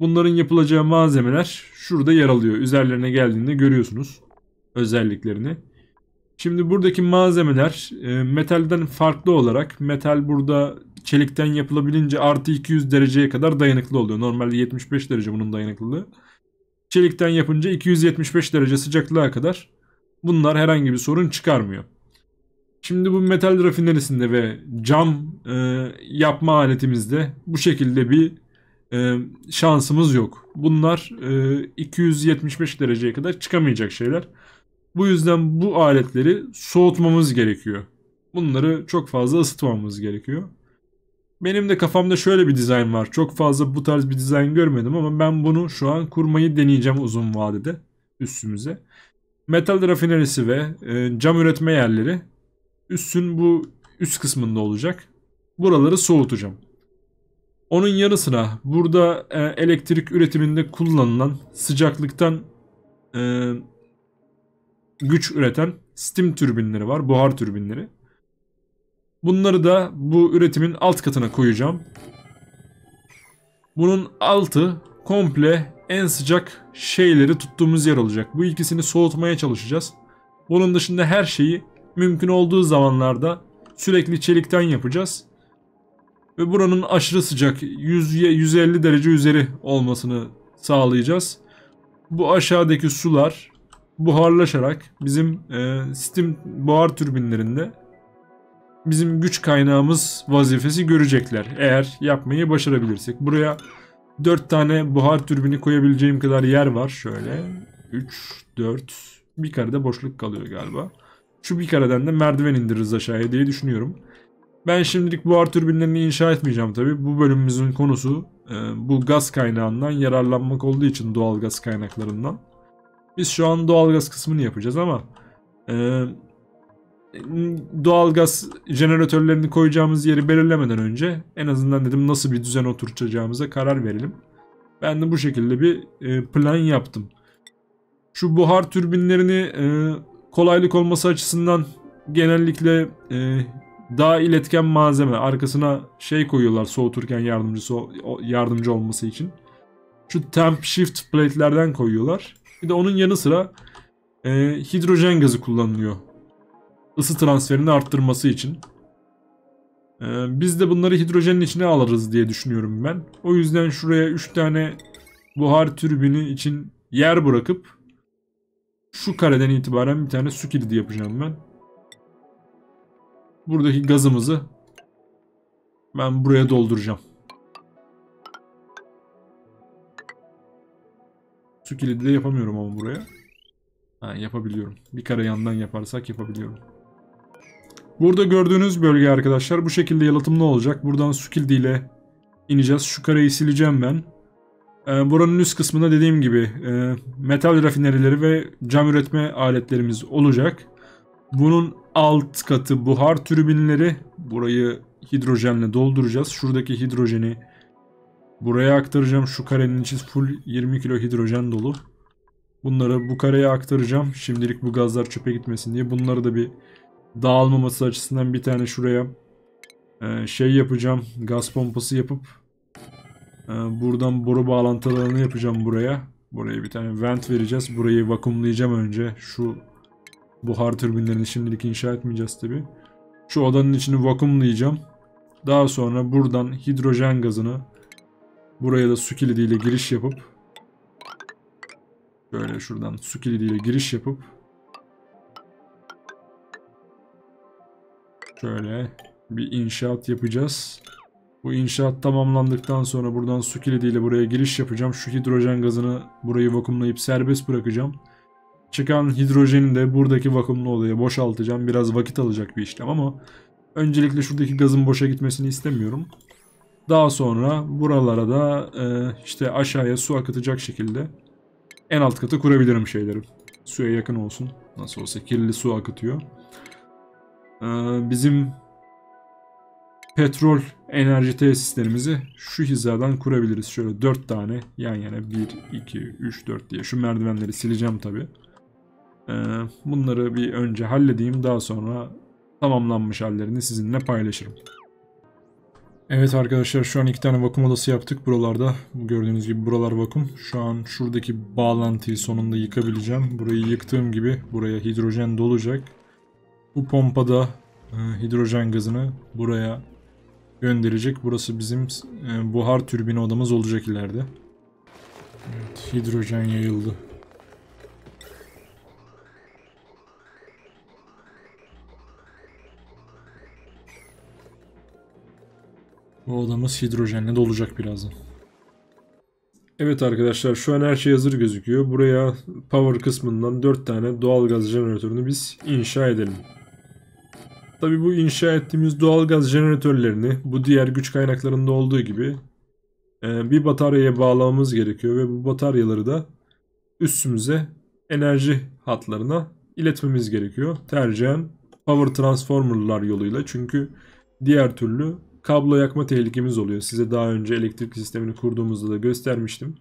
S1: Bunların yapılacağı malzemeler şurada yer alıyor. Üzerlerine geldiğinde görüyorsunuz özelliklerini. Şimdi buradaki malzemeler e, metalden farklı olarak metal burada çelikten yapılabilince artı 200 dereceye kadar dayanıklı oluyor. Normalde 75 derece bunun dayanıklılığı. Çelikten yapınca 275 derece sıcaklığa kadar Bunlar herhangi bir sorun çıkarmıyor. Şimdi bu metal rafinerisinde ve cam e, yapma aletimizde bu şekilde bir e, şansımız yok. Bunlar e, 275 dereceye kadar çıkamayacak şeyler. Bu yüzden bu aletleri soğutmamız gerekiyor. Bunları çok fazla ısıtmamız gerekiyor. Benim de kafamda şöyle bir dizayn var. Çok fazla bu tarz bir dizayn görmedim ama ben bunu şu an kurmayı deneyeceğim uzun vadede üstümüze metal rafinerisi ve e, cam üretme yerleri üstün bu üst kısmında olacak. Buraları soğutacağım. Onun yanı sıra burada e, elektrik üretiminde kullanılan sıcaklıktan e, güç üreten steam türbinleri var. Buhar türbinleri. Bunları da bu üretimin alt katına koyacağım. Bunun altı komple en sıcak şeyleri tuttuğumuz yer olacak. Bu ikisini soğutmaya çalışacağız. Bunun dışında her şeyi mümkün olduğu zamanlarda sürekli çelikten yapacağız. Ve buranın aşırı sıcak 150 derece üzeri olmasını sağlayacağız. Bu aşağıdaki sular buharlaşarak bizim e, steam buhar türbinlerinde bizim güç kaynağımız vazifesi görecekler. Eğer yapmayı başarabilirsek. Buraya 4 tane buhar türbini koyabileceğim kadar yer var şöyle. 3, 4, bir karede boşluk kalıyor galiba. Şu bir kareden de merdiven indiririz aşağıya diye düşünüyorum. Ben şimdilik buhar türbinlerini inşa etmeyeceğim tabi. Bu bölümümüzün konusu e, bu gaz kaynağından yararlanmak olduğu için doğal gaz kaynaklarından. Biz şu an doğal gaz kısmını yapacağız ama e, doğalgaz jeneratörlerini koyacağımız yeri belirlemeden önce en azından dedim nasıl bir düzen oturtacağımıza karar verelim. Ben de bu şekilde bir e, plan yaptım. Şu buhar türbinlerini e, kolaylık olması açısından genellikle e, daha iletken malzeme arkasına şey koyuyorlar soğuturken yardımcısı yardımcı olması için. Şu temp shift plate'lerden koyuyorlar. Bir de onun yanı sıra e, hidrojen gazı kullanılıyor ısı transferini arttırması için. Ee, biz de bunları hidrojenin içine alırız diye düşünüyorum ben. O yüzden şuraya 3 tane buhar türbini için yer bırakıp şu kareden itibaren bir tane su kilidi yapacağım ben. Buradaki gazımızı ben buraya dolduracağım. Su kilidi de yapamıyorum ama buraya. Ha, yapabiliyorum. Bir kare yandan yaparsak yapabiliyorum. Burada gördüğünüz bölge arkadaşlar bu şekilde yalıtımlı olacak. Buradan su kildiyle ineceğiz. Şu kareyi sileceğim ben. Ee, buranın üst kısmında dediğim gibi e, metal rafinerileri ve cam üretme aletlerimiz olacak. Bunun alt katı buhar türbinleri. Burayı hidrojenle dolduracağız. Şuradaki hidrojeni buraya aktaracağım. Şu karenin içi full 20 kilo hidrojen dolu. Bunları bu kareye aktaracağım. Şimdilik bu gazlar çöpe gitmesin diye. Bunları da bir dağılmaması açısından bir tane şuraya e, şey yapacağım. Gaz pompası yapıp e, buradan boru bağlantılarını yapacağım buraya. Buraya bir tane vent vereceğiz. Burayı vakumlayacağım önce. Şu buhar türbinlerini şimdilik inşa etmeyeceğiz tabi. Şu odanın içini vakumlayacağım. Daha sonra buradan hidrojen gazını buraya da su kilidiyle giriş yapıp böyle şuradan su kilidiyle giriş yapıp Şöyle bir inşaat yapacağız. Bu inşaat tamamlandıktan sonra buradan su kilidiyle buraya giriş yapacağım. Şu hidrojen gazını burayı vakumlayıp serbest bırakacağım. Çıkan hidrojeni de buradaki vakumlu odaya boşaltacağım. Biraz vakit alacak bir işlem ama öncelikle şuradaki gazın boşa gitmesini istemiyorum. Daha sonra buralara da e, işte aşağıya su akıtacak şekilde en alt katı kurabilirim şeyleri. Suya yakın olsun. Nasıl olsa kirli su akıtıyor. Ee, bizim petrol enerji tesislerimizi şu hizadan kurabiliriz. Şöyle 4 tane yan yana 1, 2, 3, 4 diye. Şu merdivenleri sileceğim tabi. Ee, bunları bir önce halledeyim. Daha sonra tamamlanmış hallerini sizinle paylaşırım. Evet arkadaşlar şu an iki tane vakum odası yaptık buralarda. Gördüğünüz gibi buralar vakum. Şu an şuradaki bağlantıyı sonunda yıkabileceğim. Burayı yıktığım gibi buraya hidrojen dolacak bu pompada e, hidrojen gazını buraya gönderecek. Burası bizim e, buhar türbini odamız olacak ileride. Evet, hidrojen yayıldı. Bu odamız hidrojenle dolacak birazdan. Evet arkadaşlar şu an her şey hazır gözüküyor. Buraya power kısmından 4 tane doğal gaz jeneratörünü biz inşa edelim. Tabi bu inşa ettiğimiz doğal gaz jeneratörlerini bu diğer güç kaynaklarında olduğu gibi e, bir bataryaya bağlamamız gerekiyor ve bu bataryaları da üstümüze enerji hatlarına iletmemiz gerekiyor. Tercihen power transformerlar yoluyla çünkü diğer türlü kablo yakma tehlikemiz oluyor. Size daha önce elektrik sistemini kurduğumuzda da göstermiştim.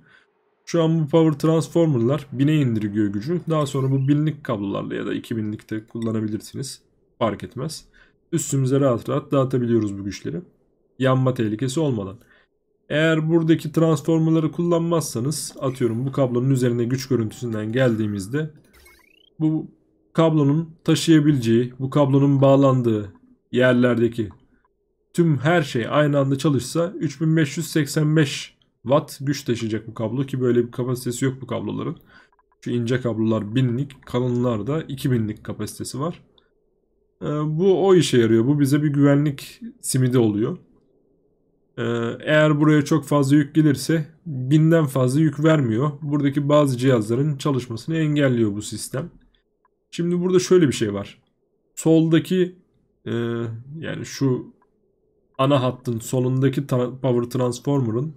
S1: Şu an bu power transformerlar 1000'e indiriyor gücü. Daha sonra bu binlik kablolarla ya da 2000'likte kullanabilirsiniz. Fark etmez üstümüze rahat rahat dağıtabiliyoruz bu güçleri. Yanma tehlikesi olmadan. Eğer buradaki transformerları kullanmazsanız atıyorum bu kablonun üzerine güç görüntüsünden geldiğimizde bu kablonun taşıyabileceği, bu kablonun bağlandığı yerlerdeki tüm her şey aynı anda çalışsa 3585 watt güç taşıyacak bu kablo ki böyle bir kapasitesi yok bu kabloların. Şu ince kablolar 1000'lik, kalınlarda 2000'lik kapasitesi var. Ee, bu o işe yarıyor. Bu bize bir güvenlik simidi oluyor. Ee, eğer buraya çok fazla yük gelirse binden fazla yük vermiyor. Buradaki bazı cihazların çalışmasını engelliyor bu sistem. Şimdi burada şöyle bir şey var. Soldaki e, yani şu ana hattın solundaki power transformer'ın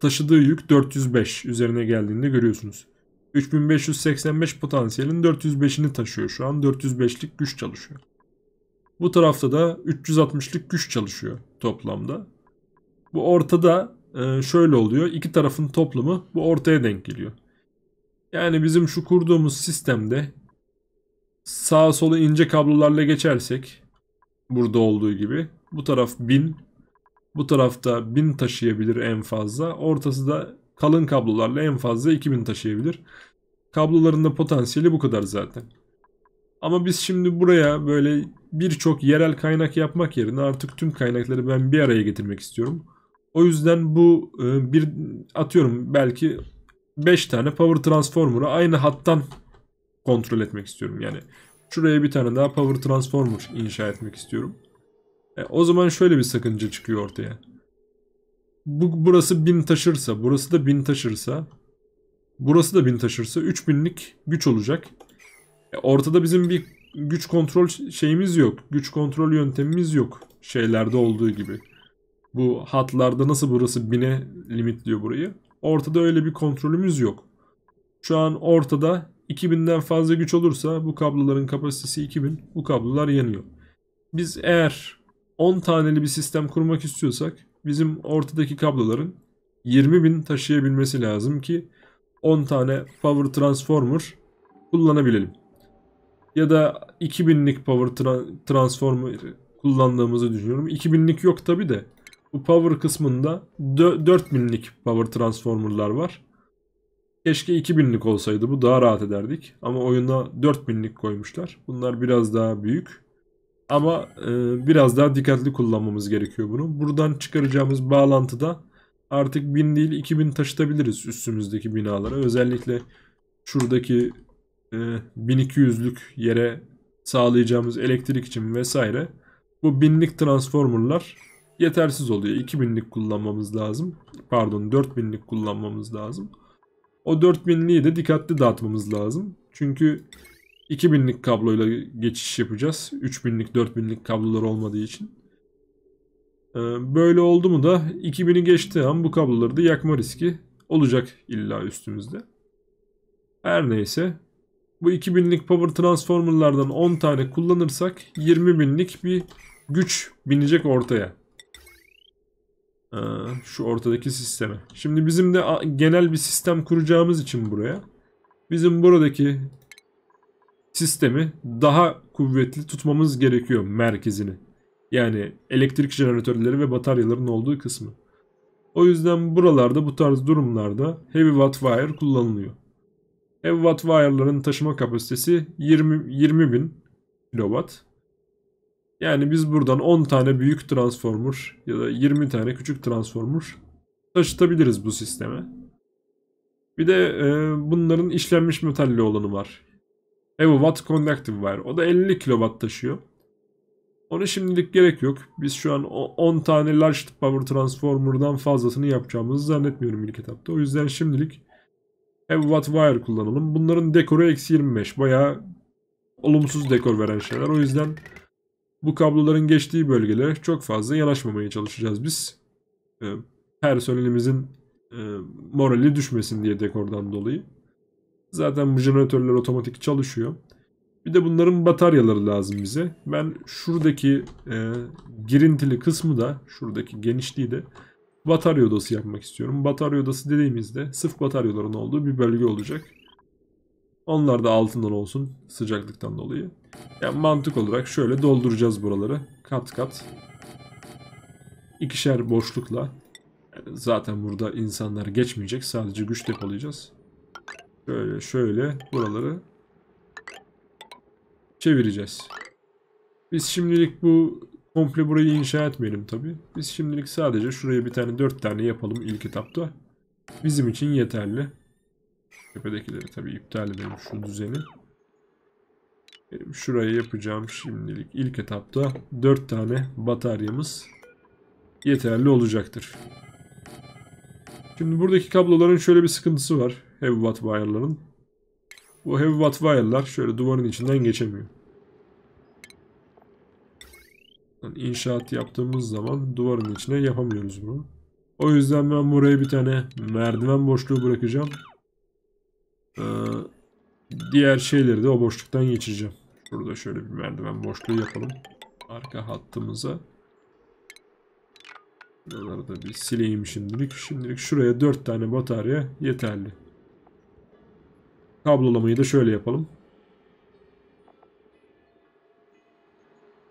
S1: taşıdığı yük 405 üzerine geldiğinde görüyorsunuz. 3585 potansiyelin 405'ini taşıyor şu an. 405'lik güç çalışıyor. Bu tarafta da 360'lık güç çalışıyor toplamda. Bu ortada e, şöyle oluyor. İki tarafın toplamı bu ortaya denk geliyor. Yani bizim şu kurduğumuz sistemde sağ solu ince kablolarla geçersek burada olduğu gibi bu taraf 1000 bu tarafta 1000 taşıyabilir en fazla. Ortası da kalın kablolarla en fazla 2000 taşıyabilir. Kabloların da potansiyeli bu kadar zaten. Ama biz şimdi buraya böyle birçok yerel kaynak yapmak yerine artık tüm kaynakları ben bir araya getirmek istiyorum. O yüzden bu e, bir atıyorum belki 5 tane power transformer'ı aynı hattan kontrol etmek istiyorum. Yani şuraya bir tane daha power transformer inşa etmek istiyorum. E, o zaman şöyle bir sakınca çıkıyor ortaya. Bu, burası 1000 taşırsa, burası da 1000 taşırsa, burası da 1000 taşırsa 3000'lik güç olacak. E, ortada bizim bir güç kontrol şeyimiz yok. Güç kontrol yöntemimiz yok. Şeylerde olduğu gibi. Bu hatlarda nasıl burası bine limitliyor burayı. Ortada öyle bir kontrolümüz yok. Şu an ortada 2000'den fazla güç olursa bu kabloların kapasitesi 2000. Bu kablolar yanıyor. Biz eğer 10 taneli bir sistem kurmak istiyorsak bizim ortadaki kabloların 20.000 taşıyabilmesi lazım ki 10 tane power transformer kullanabilelim ya da 2000'lik power tra transformer kullandığımızı düşünüyorum. 2000'lik yok tabi de bu power kısmında 4000'lik power transformerlar var. Keşke 2000'lik olsaydı bu daha rahat ederdik. Ama oyuna 4000'lik koymuşlar. Bunlar biraz daha büyük. Ama e, biraz daha dikkatli kullanmamız gerekiyor bunu. Buradan çıkaracağımız bağlantıda artık 1000 değil 2000 taşıtabiliriz üstümüzdeki binalara. Özellikle şuradaki 1200'lük e, yere sağlayacağımız elektrik için vesaire bu binlik transformerlar yetersiz oluyor. 2000'lik kullanmamız lazım. Pardon 4000'lik kullanmamız lazım. O 4000'liği de dikkatli dağıtmamız lazım. Çünkü 2000'lik kabloyla geçiş yapacağız. 3000'lik 4000'lik kablolar olmadığı için. E, böyle oldu mu da 2000'i geçtiği an bu kabloları da yakma riski olacak illa üstümüzde. Her neyse bu 2000'lik Power Transformer'lardan 10 tane kullanırsak 20.000'lik bir güç binecek ortaya. Ee, şu ortadaki sisteme. Şimdi bizim de genel bir sistem kuracağımız için buraya. Bizim buradaki sistemi daha kuvvetli tutmamız gerekiyor merkezini. Yani elektrik jeneratörleri ve bataryaların olduğu kısmı. O yüzden buralarda bu tarz durumlarda heavy watt wire kullanılıyor. Ev Evvat wire'ların taşıma kapasitesi 20.000 20 bin kilowatt. Yani biz buradan 10 tane büyük transformer ya da 20 tane küçük transformer taşıtabiliriz bu sisteme. Bir de e, bunların işlenmiş metalli olanı var. Ev watt Conductive var. O da 50 kW taşıyor. Ona şimdilik gerek yok. Biz şu an 10 tane Large Power Transformer'dan fazlasını yapacağımızı zannetmiyorum ilk etapta. O yüzden şimdilik Evvat Wire kullanalım. Bunların dekoru eksi 25. baya olumsuz dekor veren şeyler. O yüzden bu kabloların geçtiği bölgelere çok fazla yanaşmamaya çalışacağız biz. Ee, e, personelimizin morali düşmesin diye dekordan dolayı. Zaten bu jeneratörler otomatik çalışıyor. Bir de bunların bataryaları lazım bize. Ben şuradaki e, girintili kısmı da şuradaki genişliği de batarya odası yapmak istiyorum. Batarya odası dediğimizde sıf bataryaların olduğu bir bölge olacak. Onlar da altından olsun sıcaklıktan dolayı. Yani mantık olarak şöyle dolduracağız buraları. Kat kat. İkişer boşlukla. Yani zaten burada insanlar geçmeyecek. Sadece güç depolayacağız. Şöyle şöyle buraları çevireceğiz. Biz şimdilik bu komple burayı inşa etmeyelim tabi. Biz şimdilik sadece şuraya bir tane dört tane yapalım ilk etapta. Bizim için yeterli. Tepedekileri tabi iptal edelim şu düzeni. E, şuraya yapacağım şimdilik ilk etapta dört tane bataryamız yeterli olacaktır. Şimdi buradaki kabloların şöyle bir sıkıntısı var. Heavy watt wire'ların. Bu heavy watt wire'lar şöyle duvarın içinden geçemiyor. Yani inşaat yaptığımız zaman duvarın içine yapamıyoruz bunu. O yüzden ben buraya bir tane merdiven boşluğu bırakacağım. Ee, diğer şeyleri de o boşluktan geçireceğim. Burada şöyle bir merdiven boşluğu yapalım. Arka hattımıza. Buraları da bir sileyim şimdilik. Şimdilik şuraya 4 tane batarya yeterli. Kablolamayı da şöyle yapalım.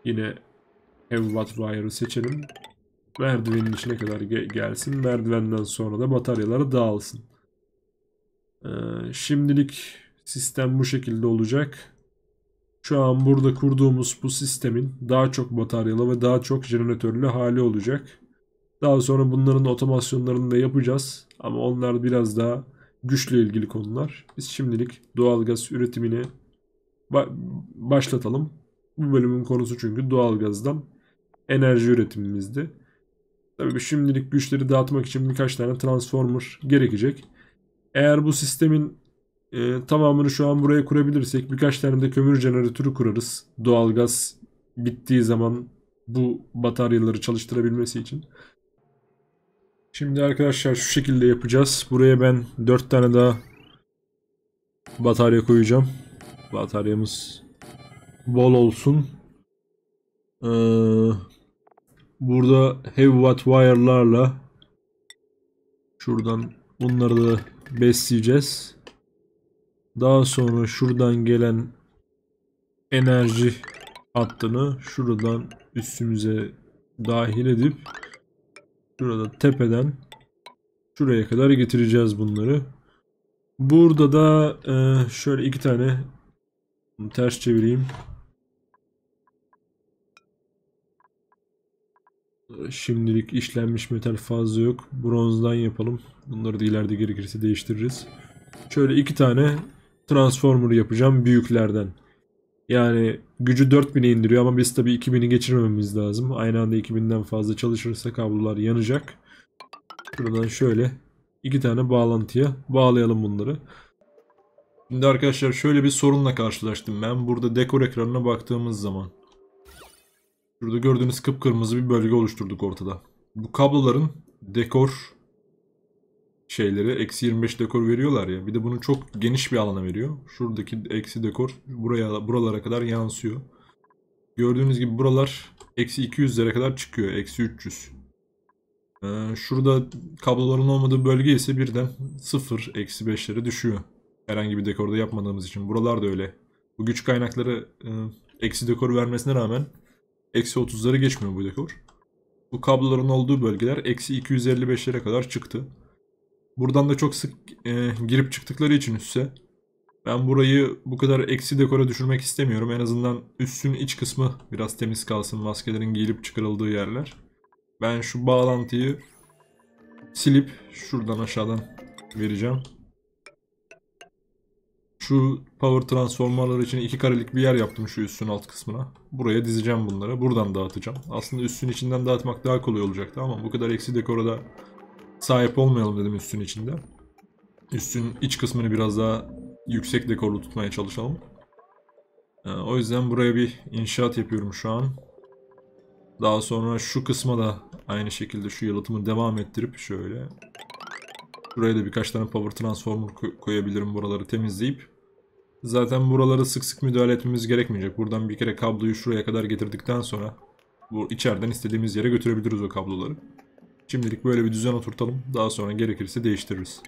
S1: Yine Evatrire'ı seçelim. Merdivenin içine kadar ge gelsin. Merdivenden sonra da bataryaları dağılsın. Ee, şimdilik sistem bu şekilde olacak. Şu an burada kurduğumuz bu sistemin daha çok bataryalı ve daha çok jeneratörlü hali olacak. Daha sonra bunların otomasyonlarını da yapacağız. Ama onlar biraz daha güçle ilgili konular. Biz şimdilik doğalgaz üretimini başlatalım. Bu bölümün konusu çünkü doğalgazdan enerji üretimimizdi. Tabii şimdilik güçleri dağıtmak için birkaç tane transformer gerekecek. Eğer bu sistemin e, tamamını şu an buraya kurabilirsek birkaç tane de kömür jeneratörü kurarız. Doğalgaz bittiği zaman bu bataryaları çalıştırabilmesi için. Şimdi arkadaşlar şu şekilde yapacağız. Buraya ben 4 tane daha batarya koyacağım. Bataryamız bol olsun. Ee, Burada have what wire'larla şuradan bunları da besleyeceğiz. Daha sonra şuradan gelen enerji hattını şuradan üstümüze dahil edip şurada tepeden şuraya kadar getireceğiz bunları. Burada da e, şöyle iki tane ters çevireyim. Şimdilik işlenmiş metal fazla yok. Bronzdan yapalım. Bunları da ileride gerekirse değiştiririz. Şöyle iki tane Transformer yapacağım büyüklerden. Yani gücü 4000'e indiriyor ama biz tabii 2000'i geçirmememiz lazım. Aynı anda 2000'den fazla çalışırsa kablolar yanacak. Şuradan şöyle iki tane bağlantıya bağlayalım bunları. Şimdi arkadaşlar şöyle bir sorunla karşılaştım ben. Burada dekor ekranına baktığımız zaman. Şurada gördüğünüz kıpkırmızı bir bölge oluşturduk ortada. Bu kabloların dekor şeyleri eksi 25 dekor veriyorlar ya. Bir de bunu çok geniş bir alana veriyor. Şuradaki eksi dekor buraya buralara kadar yansıyor. Gördüğünüz gibi buralar eksi 200'lere kadar çıkıyor. Eksi 300. Ee, şurada kabloların olmadığı bölge ise birden 0 eksi 5'lere düşüyor. Herhangi bir dekorda yapmadığımız için. Buralar da öyle. Bu güç kaynakları e, eksi dekor vermesine rağmen Eksi 30'ları geçmiyor bu dekor. Bu kabloların olduğu bölgeler eksi 255'lere kadar çıktı. Buradan da çok sık e, girip çıktıkları için üsse ben burayı bu kadar eksi dekora düşürmek istemiyorum. En azından üstün iç kısmı biraz temiz kalsın maskelerin giyilip çıkarıldığı yerler. Ben şu bağlantıyı silip şuradan aşağıdan vereceğim. Şu power transformerlar için iki karelik bir yer yaptım şu üstün alt kısmına. Buraya dizeceğim bunları. Buradan dağıtacağım. Aslında üstün içinden dağıtmak daha kolay olacaktı ama bu kadar eksi dekora sahip olmayalım dedim üstün içinde. Üstün iç kısmını biraz daha yüksek dekorlu tutmaya çalışalım. Ee, o yüzden buraya bir inşaat yapıyorum şu an. Daha sonra şu kısma da aynı şekilde şu yalıtımı devam ettirip şöyle Buraya da birkaç tane power transformer koyabilirim buraları temizleyip Zaten buralara sık sık müdahale etmemiz gerekmeyecek. Buradan bir kere kabloyu şuraya kadar getirdikten sonra bu içeriden istediğimiz yere götürebiliriz o kabloları. Şimdilik böyle bir düzen oturtalım. Daha sonra gerekirse değiştiririz.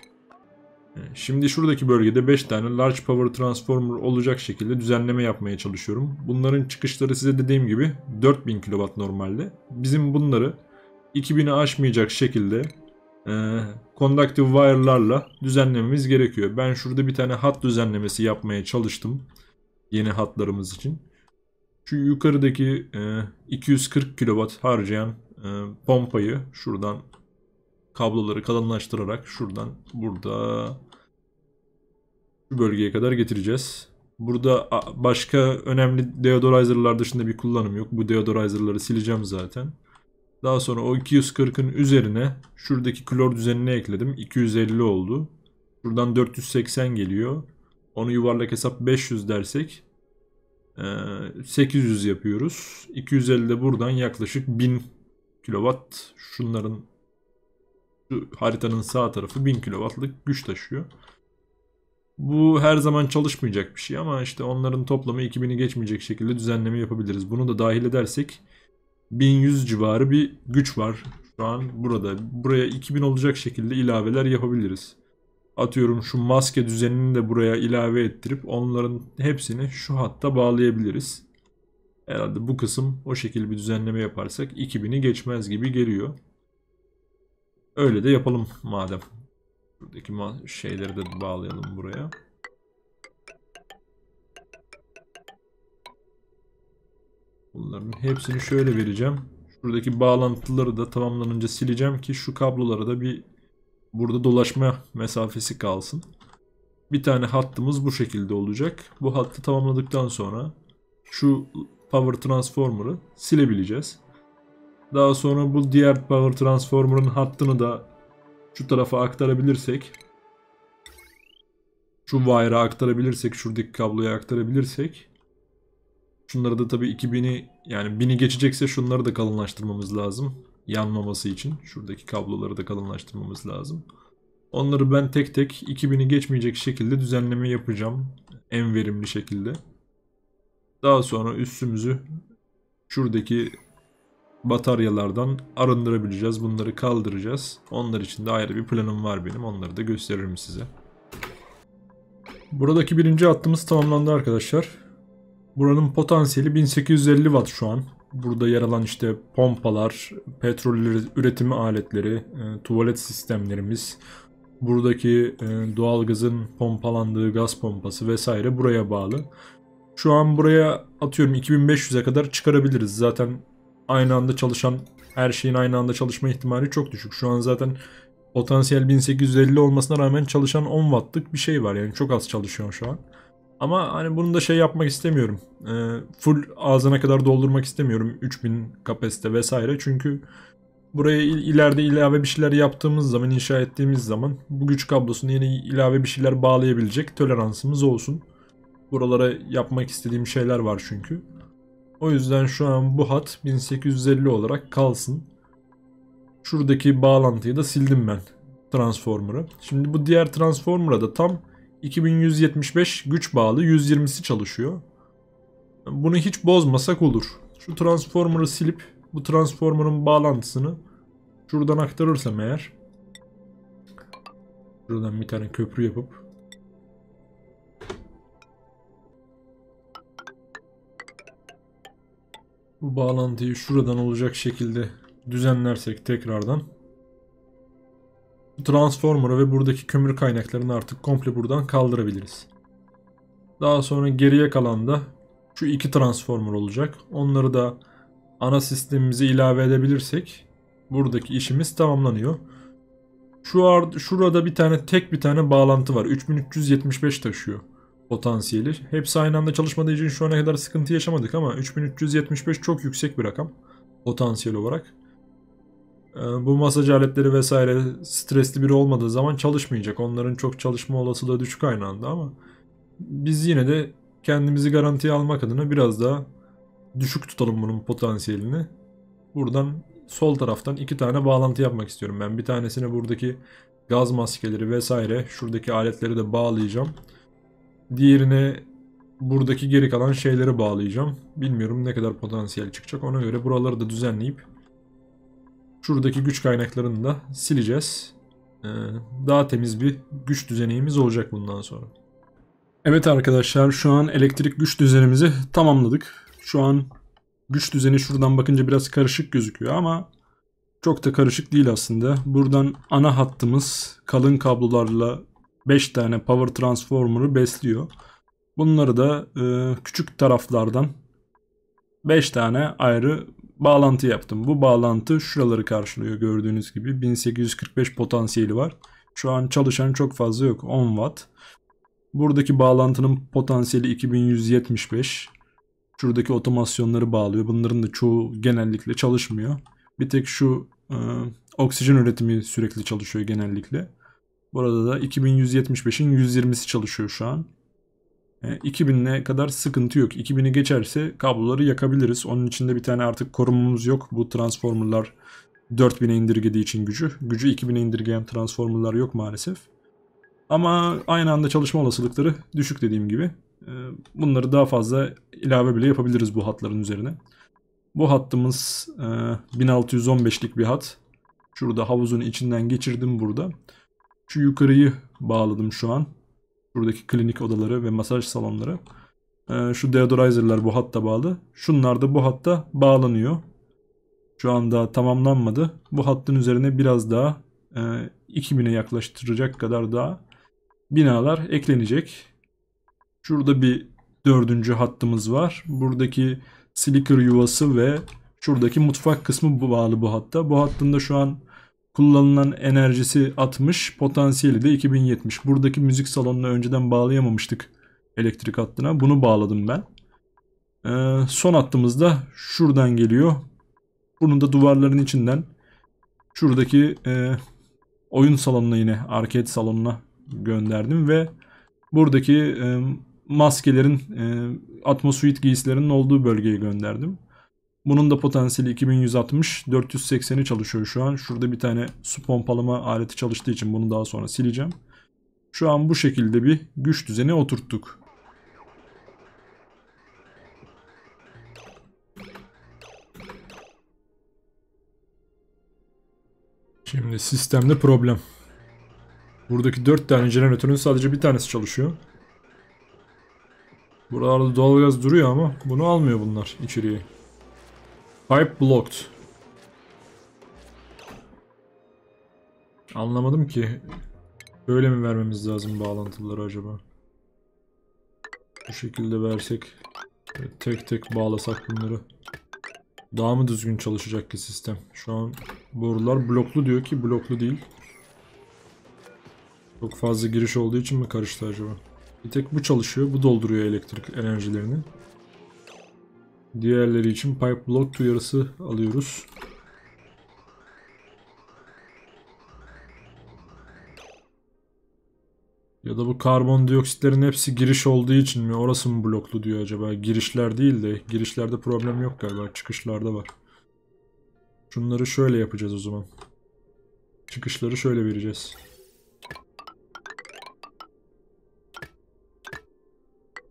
S1: Ee, şimdi şuradaki bölgede 5 tane Large Power Transformer olacak şekilde düzenleme yapmaya çalışıyorum. Bunların çıkışları size dediğim gibi 4000 kW normalde. Bizim bunları 2000'i aşmayacak şekilde e, conductive wire'larla düzenlememiz gerekiyor. Ben şurada bir tane hat düzenlemesi yapmaya çalıştım. Yeni hatlarımız için. Şu yukarıdaki e, 240 kW harcayan e, pompayı şuradan kabloları kalınlaştırarak şuradan burada şu bölgeye kadar getireceğiz. Burada başka önemli deodoralizerlar dışında bir kullanım yok. Bu deodoralizerları sileceğim zaten. Daha sonra o 240'ın üzerine şuradaki klor düzenini ekledim. 250 oldu. Buradan 480 geliyor. Onu yuvarlak hesap 500 dersek 800 e, yapıyoruz. 250 de buradan yaklaşık 1000 kilowatt şunların şu haritanın sağ tarafı 1000 kilowattlık güç taşıyor. Bu her zaman çalışmayacak bir şey ama işte onların toplamı 2000'i geçmeyecek şekilde düzenleme yapabiliriz. Bunu da dahil edersek 1100 civarı bir güç var şu an burada. Buraya 2000 olacak şekilde ilaveler yapabiliriz. Atıyorum şu maske düzenini de buraya ilave ettirip onların hepsini şu hatta bağlayabiliriz. Herhalde bu kısım o şekilde bir düzenleme yaparsak 2000'i geçmez gibi geliyor. Öyle de yapalım madem. Buradaki şeyleri de bağlayalım buraya. Bunların hepsini şöyle vereceğim. Şuradaki bağlantıları da tamamlanınca sileceğim ki şu kablolara da bir burada dolaşma mesafesi kalsın. Bir tane hattımız bu şekilde olacak. Bu hattı tamamladıktan sonra şu power transformer'ı silebileceğiz. Daha sonra bu diğer power transformer'ın hattını da şu tarafa aktarabilirsek şu wire'a aktarabilirsek şuradaki kabloya aktarabilirsek Şunları da tabii 2000'i yani 1000'i geçecekse şunları da kalınlaştırmamız lazım. Yanmaması için. Şuradaki kabloları da kalınlaştırmamız lazım. Onları ben tek tek 2000'i geçmeyecek şekilde düzenleme yapacağım. En verimli şekilde. Daha sonra üstümüzü şuradaki bataryalardan arındırabileceğiz. Bunları kaldıracağız. Onlar için de ayrı bir planım var benim. Onları da gösteririm size. Buradaki birinci hattımız tamamlandı arkadaşlar. Buranın potansiyeli 1850 watt şu an. Burada yer alan işte pompalar, petrol üretimi aletleri, e, tuvalet sistemlerimiz, buradaki e, doğalgazın pompalandığı gaz pompası vesaire buraya bağlı. Şu an buraya atıyorum 2500'e kadar çıkarabiliriz. Zaten aynı anda çalışan her şeyin aynı anda çalışma ihtimali çok düşük. Şu an zaten potansiyel 1850 olmasına rağmen çalışan 10 wattlık bir şey var yani çok az çalışıyor şu an. Ama hani bunu da şey yapmak istemiyorum. E, full ağzına kadar doldurmak istemiyorum. 3000 kapasite vesaire. Çünkü buraya il, ileride ilave bir şeyler yaptığımız zaman, inşa ettiğimiz zaman bu güç kablosunu yine ilave bir şeyler bağlayabilecek toleransımız olsun. Buralara yapmak istediğim şeyler var çünkü. O yüzden şu an bu hat 1850 olarak kalsın. Şuradaki bağlantıyı da sildim ben. Transformer'ı. Şimdi bu diğer Transformer'a da tam 2175 güç bağlı 120'si çalışıyor. Bunu hiç bozmasak olur. Şu transformer'ı silip bu transformer'ın bağlantısını şuradan aktarırsam eğer şuradan bir tane köprü yapıp bu bağlantıyı şuradan olacak şekilde düzenlersek tekrardan Transformer'ı ve buradaki kömür kaynaklarını artık komple buradan kaldırabiliriz. Daha sonra geriye kalan da şu iki transformer olacak. Onları da ana sistemimize ilave edebilirsek buradaki işimiz tamamlanıyor. Şu ar şurada bir tane tek bir tane bağlantı var. 3375 taşıyor potansiyeli. Hepsi aynı anda çalışmadığı için şu ana kadar sıkıntı yaşamadık ama 3375 çok yüksek bir rakam potansiyel olarak. Ee, bu masaj aletleri vesaire stresli biri olmadığı zaman çalışmayacak. Onların çok çalışma olasılığı düşük aynı anda ama biz yine de kendimizi garantiye almak adına biraz daha düşük tutalım bunun potansiyelini. Buradan sol taraftan iki tane bağlantı yapmak istiyorum ben. Bir tanesine buradaki gaz maskeleri vesaire şuradaki aletleri de bağlayacağım. Diğerine buradaki geri kalan şeyleri bağlayacağım. Bilmiyorum ne kadar potansiyel çıkacak. Ona göre buraları da düzenleyip Şuradaki güç kaynaklarını da sileceğiz. Ee, daha temiz bir güç düzenimiz olacak bundan sonra. Evet arkadaşlar şu an elektrik güç düzenimizi tamamladık. Şu an güç düzeni şuradan bakınca biraz karışık gözüküyor ama çok da karışık değil aslında. Buradan ana hattımız kalın kablolarla 5 tane power transformer'ı besliyor. Bunları da e, küçük taraflardan 5 tane ayrı bağlantı yaptım. Bu bağlantı şuraları karşılıyor gördüğünüz gibi. 1845 potansiyeli var. Şu an çalışan çok fazla yok. 10 watt. Buradaki bağlantının potansiyeli 2175. Şuradaki otomasyonları bağlıyor. Bunların da çoğu genellikle çalışmıyor. Bir tek şu e, oksijen üretimi sürekli çalışıyor genellikle. Burada da 2175'in 120'si çalışıyor şu an. 2000'e kadar sıkıntı yok. 2000'i geçerse kabloları yakabiliriz. Onun içinde bir tane artık korumamız yok. Bu transformerlar 4000'e indirgediği için gücü. Gücü 2000'e indirgeyen transformerlar yok maalesef. Ama aynı anda çalışma olasılıkları düşük dediğim gibi. E, bunları daha fazla ilave bile yapabiliriz bu hatların üzerine. Bu hattımız 1615'lik e, bir hat. Şurada havuzun içinden geçirdim burada. Şu yukarıyı bağladım şu an. Buradaki klinik odaları ve masaj salonları. Ee, şu deodorizerler bu hatta bağlı. Şunlar da bu hatta bağlanıyor. Şu anda tamamlanmadı. Bu hattın üzerine biraz daha e, 2000'e yaklaştıracak kadar daha binalar eklenecek. Şurada bir dördüncü hattımız var. Buradaki siliker yuvası ve şuradaki mutfak kısmı bağlı bu hatta. Bu hattında şu an Kullanılan enerjisi 60, potansiyeli de 2070. Buradaki müzik salonunu önceden bağlayamamıştık elektrik hattına. Bunu bağladım ben. Ee, son da şuradan geliyor. Bunun da duvarların içinden şuradaki e, oyun salonuna yine arcade salonuna gönderdim ve buradaki e, maskelerin e, atmosuit giysilerinin olduğu bölgeye gönderdim. Bunun da potansiyeli 2160, 480'i çalışıyor şu an. Şurada bir tane su pompalama aleti çalıştığı için bunu daha sonra sileceğim. Şu an bu şekilde bir güç düzeni oturttuk. Şimdi sistemde problem. Buradaki 4 tane jeneratörün sadece bir tanesi çalışıyor. Buralarda doğalgaz duruyor ama bunu almıyor bunlar içeriye. Pipe blocked. Anlamadım ki. Böyle mi vermemiz lazım bağlantıları acaba? Bu şekilde versek e, tek tek bağlasak bunları. Daha mı düzgün çalışacak ki sistem? Şu an borular bloklu diyor ki bloklu değil. Çok fazla giriş olduğu için mi karıştı acaba? Bir tek bu çalışıyor. Bu dolduruyor elektrik enerjilerini. Diğerleri için pipe block uyarısı alıyoruz. Ya da bu karbondioksitlerin hepsi giriş olduğu için mi? Orası mı bloklu diyor acaba? Girişler değil de girişlerde problem yok galiba. Çıkışlarda var. Şunları şöyle yapacağız o zaman. Çıkışları şöyle vereceğiz.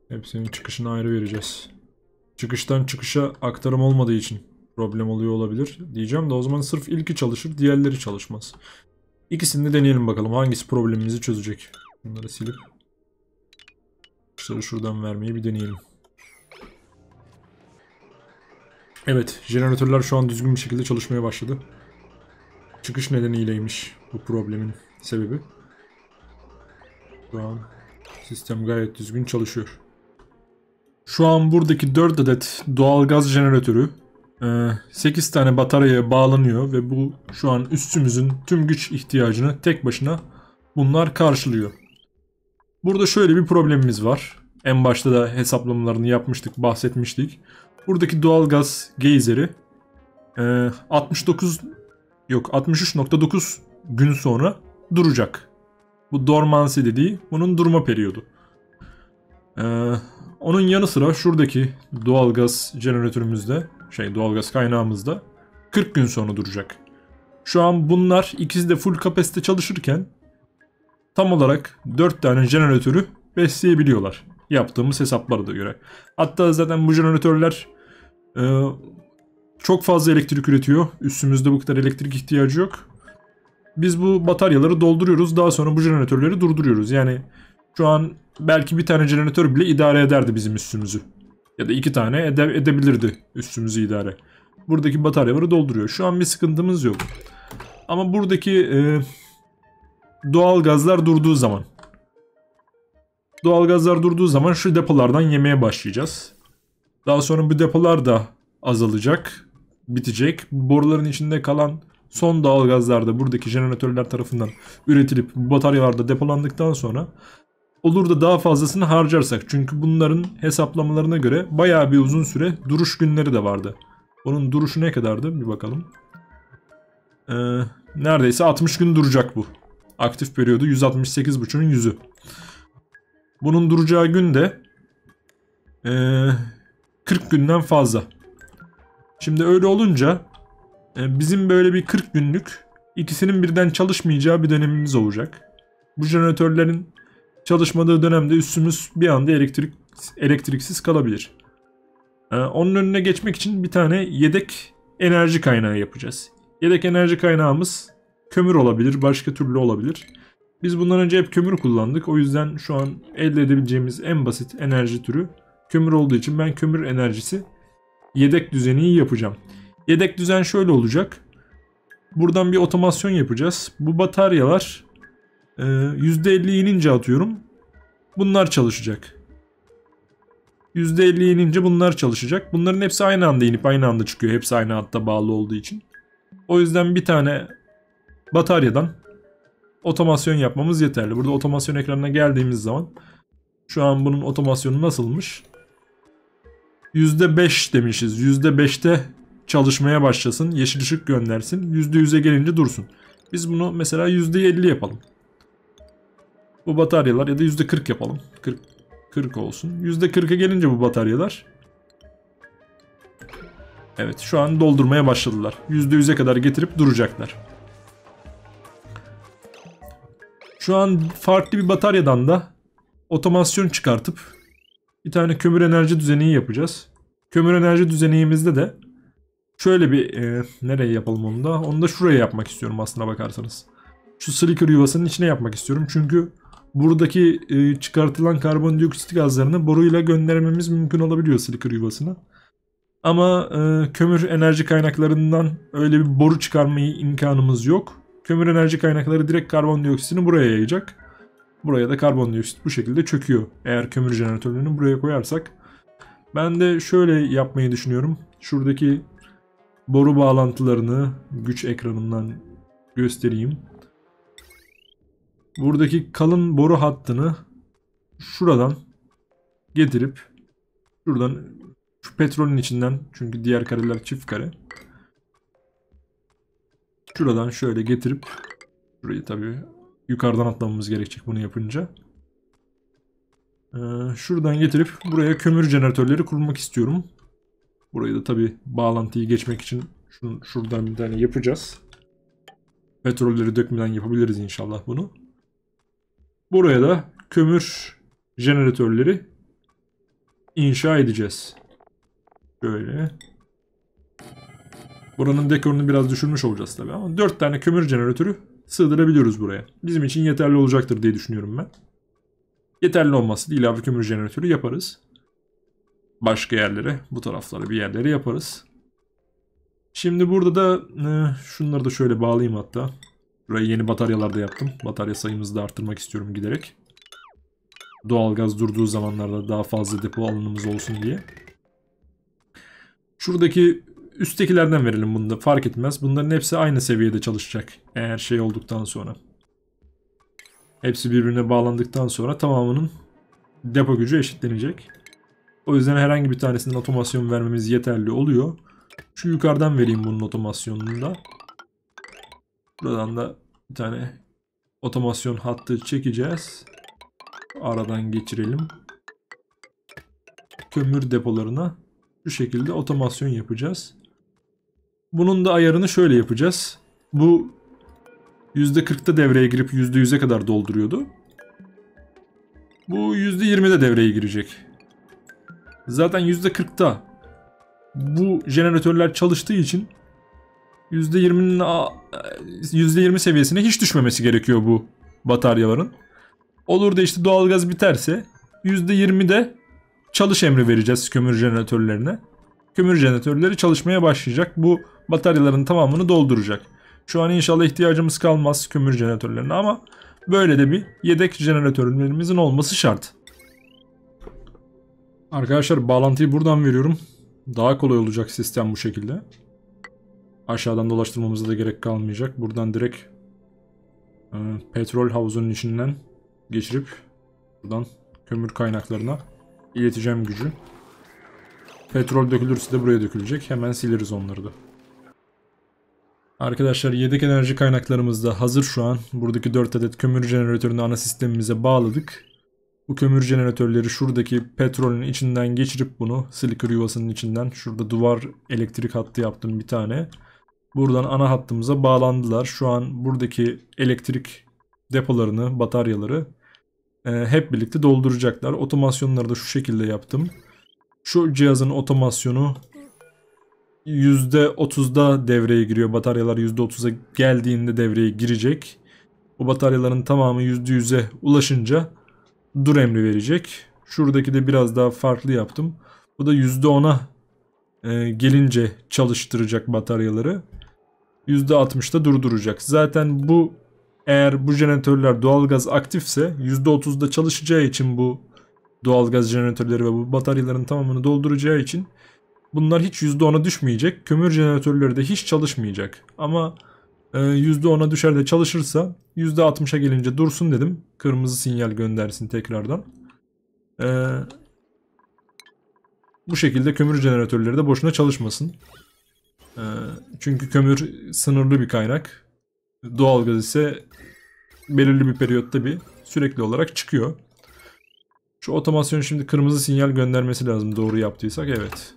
S1: Hepsinin çıkışını ayrı vereceğiz çıkıştan çıkışa aktarım olmadığı için problem oluyor olabilir diyeceğim de o zaman sırf ilki çalışır diğerleri çalışmaz. İkisini de deneyelim bakalım hangisi problemimizi çözecek. Bunları silip çıkışları şuradan vermeyi bir deneyelim. Evet jeneratörler şu an düzgün bir şekilde çalışmaya başladı. Çıkış nedeniyleymiş bu problemin sebebi. Şu an sistem gayet düzgün çalışıyor. Şu an buradaki 4 adet doğalgaz jeneratörü 8 e, tane bataryaya bağlanıyor ve bu şu an üstümüzün tüm güç ihtiyacını tek başına bunlar karşılıyor. Burada şöyle bir problemimiz var. En başta da hesaplamalarını yapmıştık, bahsetmiştik. Buradaki doğalgaz geyseri 69 e, yok 63.9 gün sonra duracak. Bu dormansi dediği bunun durma periyodu. E, onun yanı sıra şuradaki doğalgaz jeneratörümüzde, şey doğalgaz kaynağımızda 40 gün sonra duracak. Şu an bunlar ikisi de full kapasite çalışırken tam olarak 4 tane jeneratörü besleyebiliyorlar. Yaptığımız hesaplara da göre. Hatta zaten bu jeneratörler e, çok fazla elektrik üretiyor. Üstümüzde bu kadar elektrik ihtiyacı yok. Biz bu bataryaları dolduruyoruz. Daha sonra bu jeneratörleri durduruyoruz. Yani şu an belki bir tane jeneratör bile idare ederdi bizim üstümüzü. Ya da iki tane ede edebilirdi üstümüzü idare. Buradaki bataryaları dolduruyor. Şu an bir sıkıntımız yok. Ama buradaki e, doğal gazlar durduğu zaman. Doğal gazlar durduğu zaman şu depolardan yemeye başlayacağız. Daha sonra bu depolar da azalacak, bitecek. Boruların içinde kalan son doğal gazlar da buradaki jeneratörler tarafından üretilip bataryalarda depolandıktan sonra Olur da daha fazlasını harcarsak çünkü bunların hesaplamalarına göre bayağı bir uzun süre duruş günleri de vardı. Onun duruşu ne kadardı bir bakalım. Ee, neredeyse 60 gün duracak bu. Aktif periyodu 168.5'ün 100'ü. Bunun duracağı gün de e, ee, 40 günden fazla. Şimdi öyle olunca e, bizim böyle bir 40 günlük ikisinin birden çalışmayacağı bir dönemimiz olacak. Bu jeneratörlerin çalışmadığı dönemde üstümüz bir anda elektrik elektriksiz kalabilir. Ee, onun önüne geçmek için bir tane yedek enerji kaynağı yapacağız. Yedek enerji kaynağımız kömür olabilir, başka türlü olabilir. Biz bundan önce hep kömür kullandık. O yüzden şu an elde edebileceğimiz en basit enerji türü kömür olduğu için ben kömür enerjisi yedek düzeni yapacağım. Yedek düzen şöyle olacak. Buradan bir otomasyon yapacağız. Bu bataryalar ee, %50 inince atıyorum. Bunlar çalışacak. %50 inince bunlar çalışacak. Bunların hepsi aynı anda inip aynı anda çıkıyor. Hepsi aynı hatta bağlı olduğu için. O yüzden bir tane bataryadan otomasyon yapmamız yeterli. Burada otomasyon ekranına geldiğimiz zaman şu an bunun otomasyonu nasılmış? %5 demişiz. %5'te çalışmaya başlasın. Yeşil ışık göndersin. %100'e gelince dursun. Biz bunu mesela %50 yapalım. Bu bataryalar ya da %40 yapalım. 40, 40 olsun. %40'a gelince bu bataryalar. Evet şu an doldurmaya başladılar. %100'e kadar getirip duracaklar. Şu an farklı bir bataryadan da otomasyon çıkartıp bir tane kömür enerji düzeni yapacağız. Kömür enerji düzenimizde de şöyle bir e, nereye yapalım onu da? Onu da şuraya yapmak istiyorum aslına bakarsanız. Şu slicker yuvasının içine yapmak istiyorum. Çünkü buradaki e, çıkartılan karbondioksit gazlarını boruyla göndermemiz mümkün olabiliyor Slicker yuvasına. Ama e, kömür enerji kaynaklarından öyle bir boru çıkarmayı imkanımız yok. Kömür enerji kaynakları direkt karbondioksitini buraya yayacak. Buraya da karbondioksit bu şekilde çöküyor. Eğer kömür jeneratörlerini buraya koyarsak. Ben de şöyle yapmayı düşünüyorum. Şuradaki boru bağlantılarını güç ekranından göstereyim buradaki kalın boru hattını şuradan getirip şuradan şu petrolün içinden çünkü diğer kareler çift kare. Şuradan şöyle getirip burayı tabii yukarıdan atlamamız gerekecek bunu yapınca. Ee, şuradan getirip buraya kömür jeneratörleri kurmak istiyorum. Burayı da tabi bağlantıyı geçmek için şunu, şuradan bir tane yapacağız. Petrolleri dökmeden yapabiliriz inşallah bunu. Buraya da kömür jeneratörleri inşa edeceğiz. Böyle. Buranın dekorunu biraz düşürmüş olacağız tabii ama 4 tane kömür jeneratörü sığdırabiliyoruz buraya. Bizim için yeterli olacaktır diye düşünüyorum ben. Yeterli olması da ilave kömür jeneratörü yaparız. Başka yerlere, bu taraflara bir yerlere yaparız. Şimdi burada da e, şunları da şöyle bağlayayım hatta. Burayı yeni bataryalarda yaptım. Batarya sayımızı da arttırmak istiyorum giderek. Doğalgaz durduğu zamanlarda daha fazla depo alanımız olsun diye. Şuradaki üsttekilerden verelim bunu da fark etmez. Bunların hepsi aynı seviyede çalışacak. Eğer şey olduktan sonra. Hepsi birbirine bağlandıktan sonra tamamının depo gücü eşitlenecek. O yüzden herhangi bir tanesinin otomasyon vermemiz yeterli oluyor. Şu yukarıdan vereyim bunun otomasyonunu da. Buradan da bir tane otomasyon hattı çekeceğiz. Aradan geçirelim. Kömür depolarına şu şekilde otomasyon yapacağız. Bunun da ayarını şöyle yapacağız. Bu %40'ta devreye girip %100'e kadar dolduruyordu. Bu %20'de devreye girecek. Zaten %40'ta bu jeneratörler çalıştığı için %20'nin %20 e, seviyesine hiç düşmemesi gerekiyor bu bataryaların. Olur da işte doğalgaz biterse %20'de çalış emri vereceğiz kömür jeneratörlerine. Kömür jeneratörleri çalışmaya başlayacak. Bu bataryaların tamamını dolduracak. Şu an inşallah ihtiyacımız kalmaz kömür jeneratörlerine ama böyle de bir yedek jeneratörlerimizin olması şart. Arkadaşlar bağlantıyı buradan veriyorum. Daha kolay olacak sistem bu şekilde. Aşağıdan dolaştırmamıza da gerek kalmayacak. Buradan direkt e, petrol havuzunun içinden geçirip buradan kömür kaynaklarına ileteceğim gücü. Petrol dökülürse de buraya dökülecek. Hemen sileriz onları da. Arkadaşlar yedek enerji kaynaklarımız da hazır şu an. Buradaki 4 adet kömür jeneratörünü ana sistemimize bağladık. Bu kömür jeneratörleri şuradaki petrolün içinden geçirip bunu silikur yuvasının içinden şurada duvar elektrik hattı yaptım bir tane. Buradan ana hattımıza bağlandılar. Şu an buradaki elektrik depolarını, bataryaları e, hep birlikte dolduracaklar. Otomasyonları da şu şekilde yaptım. Şu cihazın otomasyonu %30'da devreye giriyor. Bataryalar %30'a geldiğinde devreye girecek. O bataryaların tamamı %100'e ulaşınca dur emri verecek. Şuradaki de biraz daha farklı yaptım. Bu da %10'a e, gelince çalıştıracak bataryaları. %60'da durduracak. Zaten bu eğer bu jeneratörler doğalgaz aktifse %30'da çalışacağı için bu doğalgaz jeneratörleri ve bu bataryaların tamamını dolduracağı için bunlar hiç %10'a düşmeyecek. Kömür jeneratörleri de hiç çalışmayacak. Ama %10'a e, düşer de çalışırsa %60'a gelince dursun dedim. Kırmızı sinyal göndersin tekrardan. Ee, bu şekilde kömür jeneratörleri de boşuna çalışmasın. Ee, çünkü kömür sınırlı bir kaynak. Doğalgaz ise belirli bir periyotta bir sürekli olarak çıkıyor. Şu otomasyonu şimdi kırmızı sinyal göndermesi lazım doğru yaptıysak evet.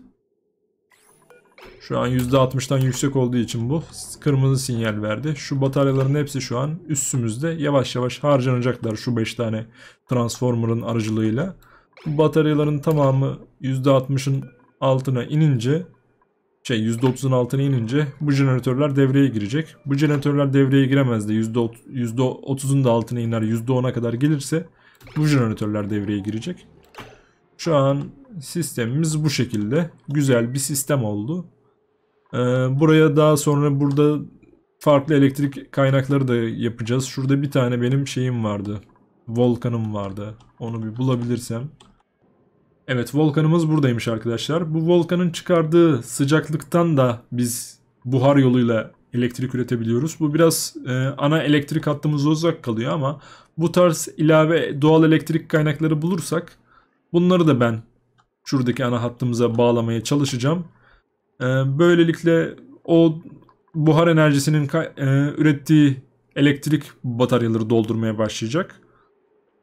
S1: Şu an %60'dan yüksek olduğu için bu kırmızı sinyal verdi. Şu bataryaların hepsi şu an üstümüzde yavaş yavaş harcanacaklar şu 5 tane transformer'ın aracılığıyla. Bu bataryaların tamamı %60'ın altına inince şey %30'un altına inince bu jeneratörler devreye girecek. Bu jeneratörler devreye giremez de %30'un da altına iner %10'a kadar gelirse bu jeneratörler devreye girecek. Şu an sistemimiz bu şekilde. Güzel bir sistem oldu. Ee, buraya daha sonra burada farklı elektrik kaynakları da yapacağız. Şurada bir tane benim şeyim vardı. Volkanım vardı. Onu bir bulabilirsem. Evet volkanımız buradaymış arkadaşlar. Bu volkanın çıkardığı sıcaklıktan da biz buhar yoluyla elektrik üretebiliyoruz. Bu biraz e, ana elektrik hattımız uzak kalıyor ama bu tarz ilave doğal elektrik kaynakları bulursak bunları da ben şuradaki ana hattımıza bağlamaya çalışacağım. E, böylelikle o buhar enerjisinin e, ürettiği elektrik bataryaları doldurmaya başlayacak.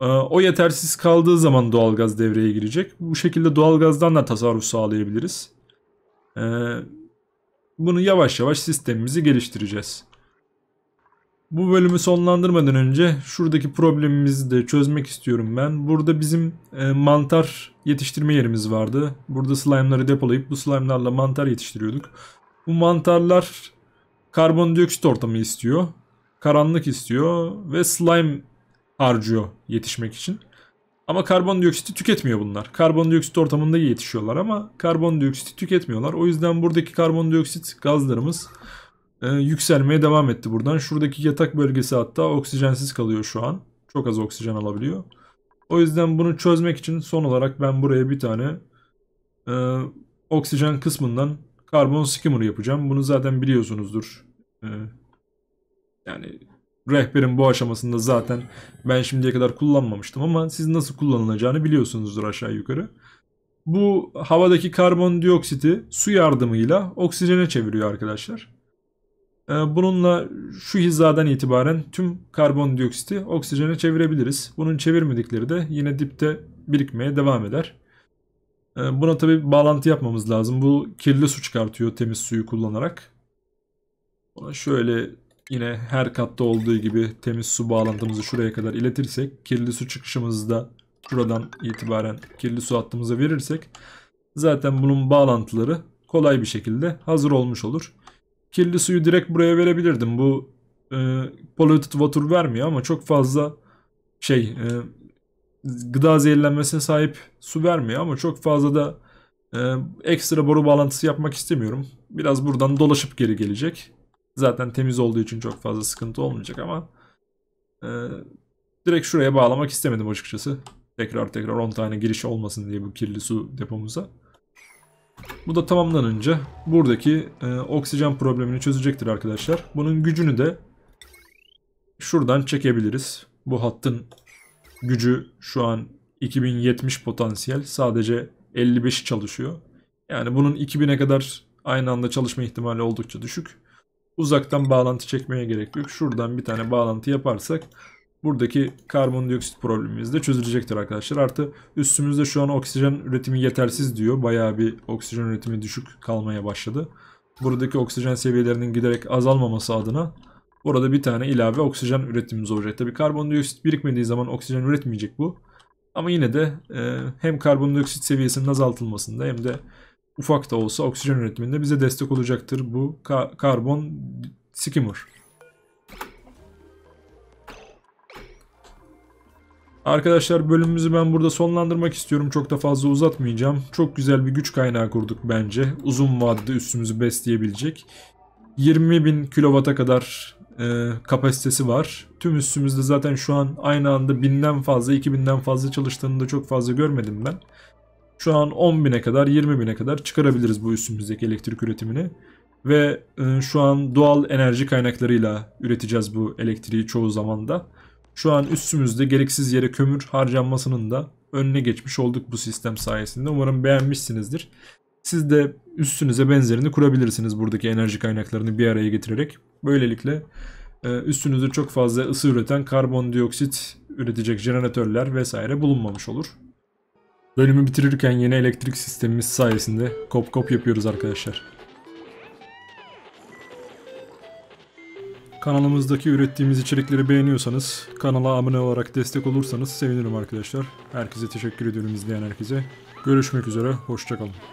S1: Ee, o yetersiz kaldığı zaman doğalgaz devreye girecek. Bu şekilde doğalgazdan da tasarruf sağlayabiliriz. Ee, bunu yavaş yavaş sistemimizi geliştireceğiz. Bu bölümü sonlandırmadan önce şuradaki problemimizi de çözmek istiyorum ben. Burada bizim e, mantar yetiştirme yerimiz vardı. Burada slime'ları depolayıp bu slime'larla mantar yetiştiriyorduk. Bu mantarlar karbondioksit ortamı istiyor. Karanlık istiyor ve slime harcıyor yetişmek için. Ama karbondioksiti tüketmiyor bunlar. Karbondioksit ortamında yetişiyorlar ama karbondioksiti tüketmiyorlar. O yüzden buradaki karbondioksit gazlarımız e, yükselmeye devam etti buradan. Şuradaki yatak bölgesi hatta oksijensiz kalıyor şu an. Çok az oksijen alabiliyor. O yüzden bunu çözmek için son olarak ben buraya bir tane e, oksijen kısmından karbon skimmer yapacağım. Bunu zaten biliyorsunuzdur. E, yani rehberin bu aşamasında zaten ben şimdiye kadar kullanmamıştım ama siz nasıl kullanılacağını biliyorsunuzdur aşağı yukarı. Bu havadaki karbondioksiti su yardımıyla oksijene çeviriyor arkadaşlar. Ee, bununla şu hizadan itibaren tüm karbondioksiti oksijene çevirebiliriz. Bunun çevirmedikleri de yine dipte birikmeye devam eder. Ee, buna tabi bağlantı yapmamız lazım. Bu kirli su çıkartıyor temiz suyu kullanarak. Buna şöyle yine her katta olduğu gibi temiz su bağlantımızı şuraya kadar iletirsek kirli su çıkışımızı da şuradan itibaren kirli su hattımıza verirsek zaten bunun bağlantıları kolay bir şekilde hazır olmuş olur. Kirli suyu direkt buraya verebilirdim. Bu e, polluted water vermiyor ama çok fazla şey e, gıda zehirlenmesine sahip su vermiyor ama çok fazla da e, ekstra boru bağlantısı yapmak istemiyorum. Biraz buradan dolaşıp geri gelecek. Zaten temiz olduğu için çok fazla sıkıntı olmayacak ama e, direkt şuraya bağlamak istemedim açıkçası. Tekrar tekrar 10 tane giriş olmasın diye bu kirli su depomuza. Bu da tamamlanınca buradaki e, oksijen problemini çözecektir arkadaşlar. Bunun gücünü de şuradan çekebiliriz. Bu hattın gücü şu an 2070 potansiyel. Sadece 55 çalışıyor. Yani bunun 2000'e kadar aynı anda çalışma ihtimali oldukça düşük uzaktan bağlantı çekmeye gerek yok. Şuradan bir tane bağlantı yaparsak buradaki karbondioksit problemimiz de çözülecektir arkadaşlar. Artı üstümüzde şu an oksijen üretimi yetersiz diyor. Bayağı bir oksijen üretimi düşük kalmaya başladı. Buradaki oksijen seviyelerinin giderek azalmaması adına burada bir tane ilave oksijen üretimimiz olacak. Tabi karbondioksit birikmediği zaman oksijen üretmeyecek bu. Ama yine de e, hem karbondioksit seviyesinin azaltılmasında hem de ufak da olsa oksijen üretiminde bize destek olacaktır bu ka karbon skimmer. Arkadaşlar bölümümüzü ben burada sonlandırmak istiyorum. Çok da fazla uzatmayacağım. Çok güzel bir güç kaynağı kurduk bence. Uzun vadede üstümüzü besleyebilecek. 20.000 kilovata kadar e, kapasitesi var. Tüm üstümüzde zaten şu an aynı anda 1000'den fazla, 2000'den fazla çalıştığını da çok fazla görmedim ben. Şu an 10.000'e kadar 20.000'e kadar çıkarabiliriz bu üstümüzdeki elektrik üretimini. Ve e, şu an doğal enerji kaynaklarıyla üreteceğiz bu elektriği çoğu zaman da. Şu an üstümüzde gereksiz yere kömür harcanmasının da önüne geçmiş olduk bu sistem sayesinde. Umarım beğenmişsinizdir. Siz de üstünüze benzerini kurabilirsiniz buradaki enerji kaynaklarını bir araya getirerek. Böylelikle e, üstünüzde çok fazla ısı üreten karbondioksit üretecek jeneratörler vesaire bulunmamış olur. Bölümü bitirirken yeni elektrik sistemimiz sayesinde kop kop yapıyoruz arkadaşlar. Kanalımızdaki ürettiğimiz içerikleri beğeniyorsanız, kanala abone olarak destek olursanız sevinirim arkadaşlar. Herkese teşekkür ediyorum izleyen herkese. Görüşmek üzere, hoşçakalın.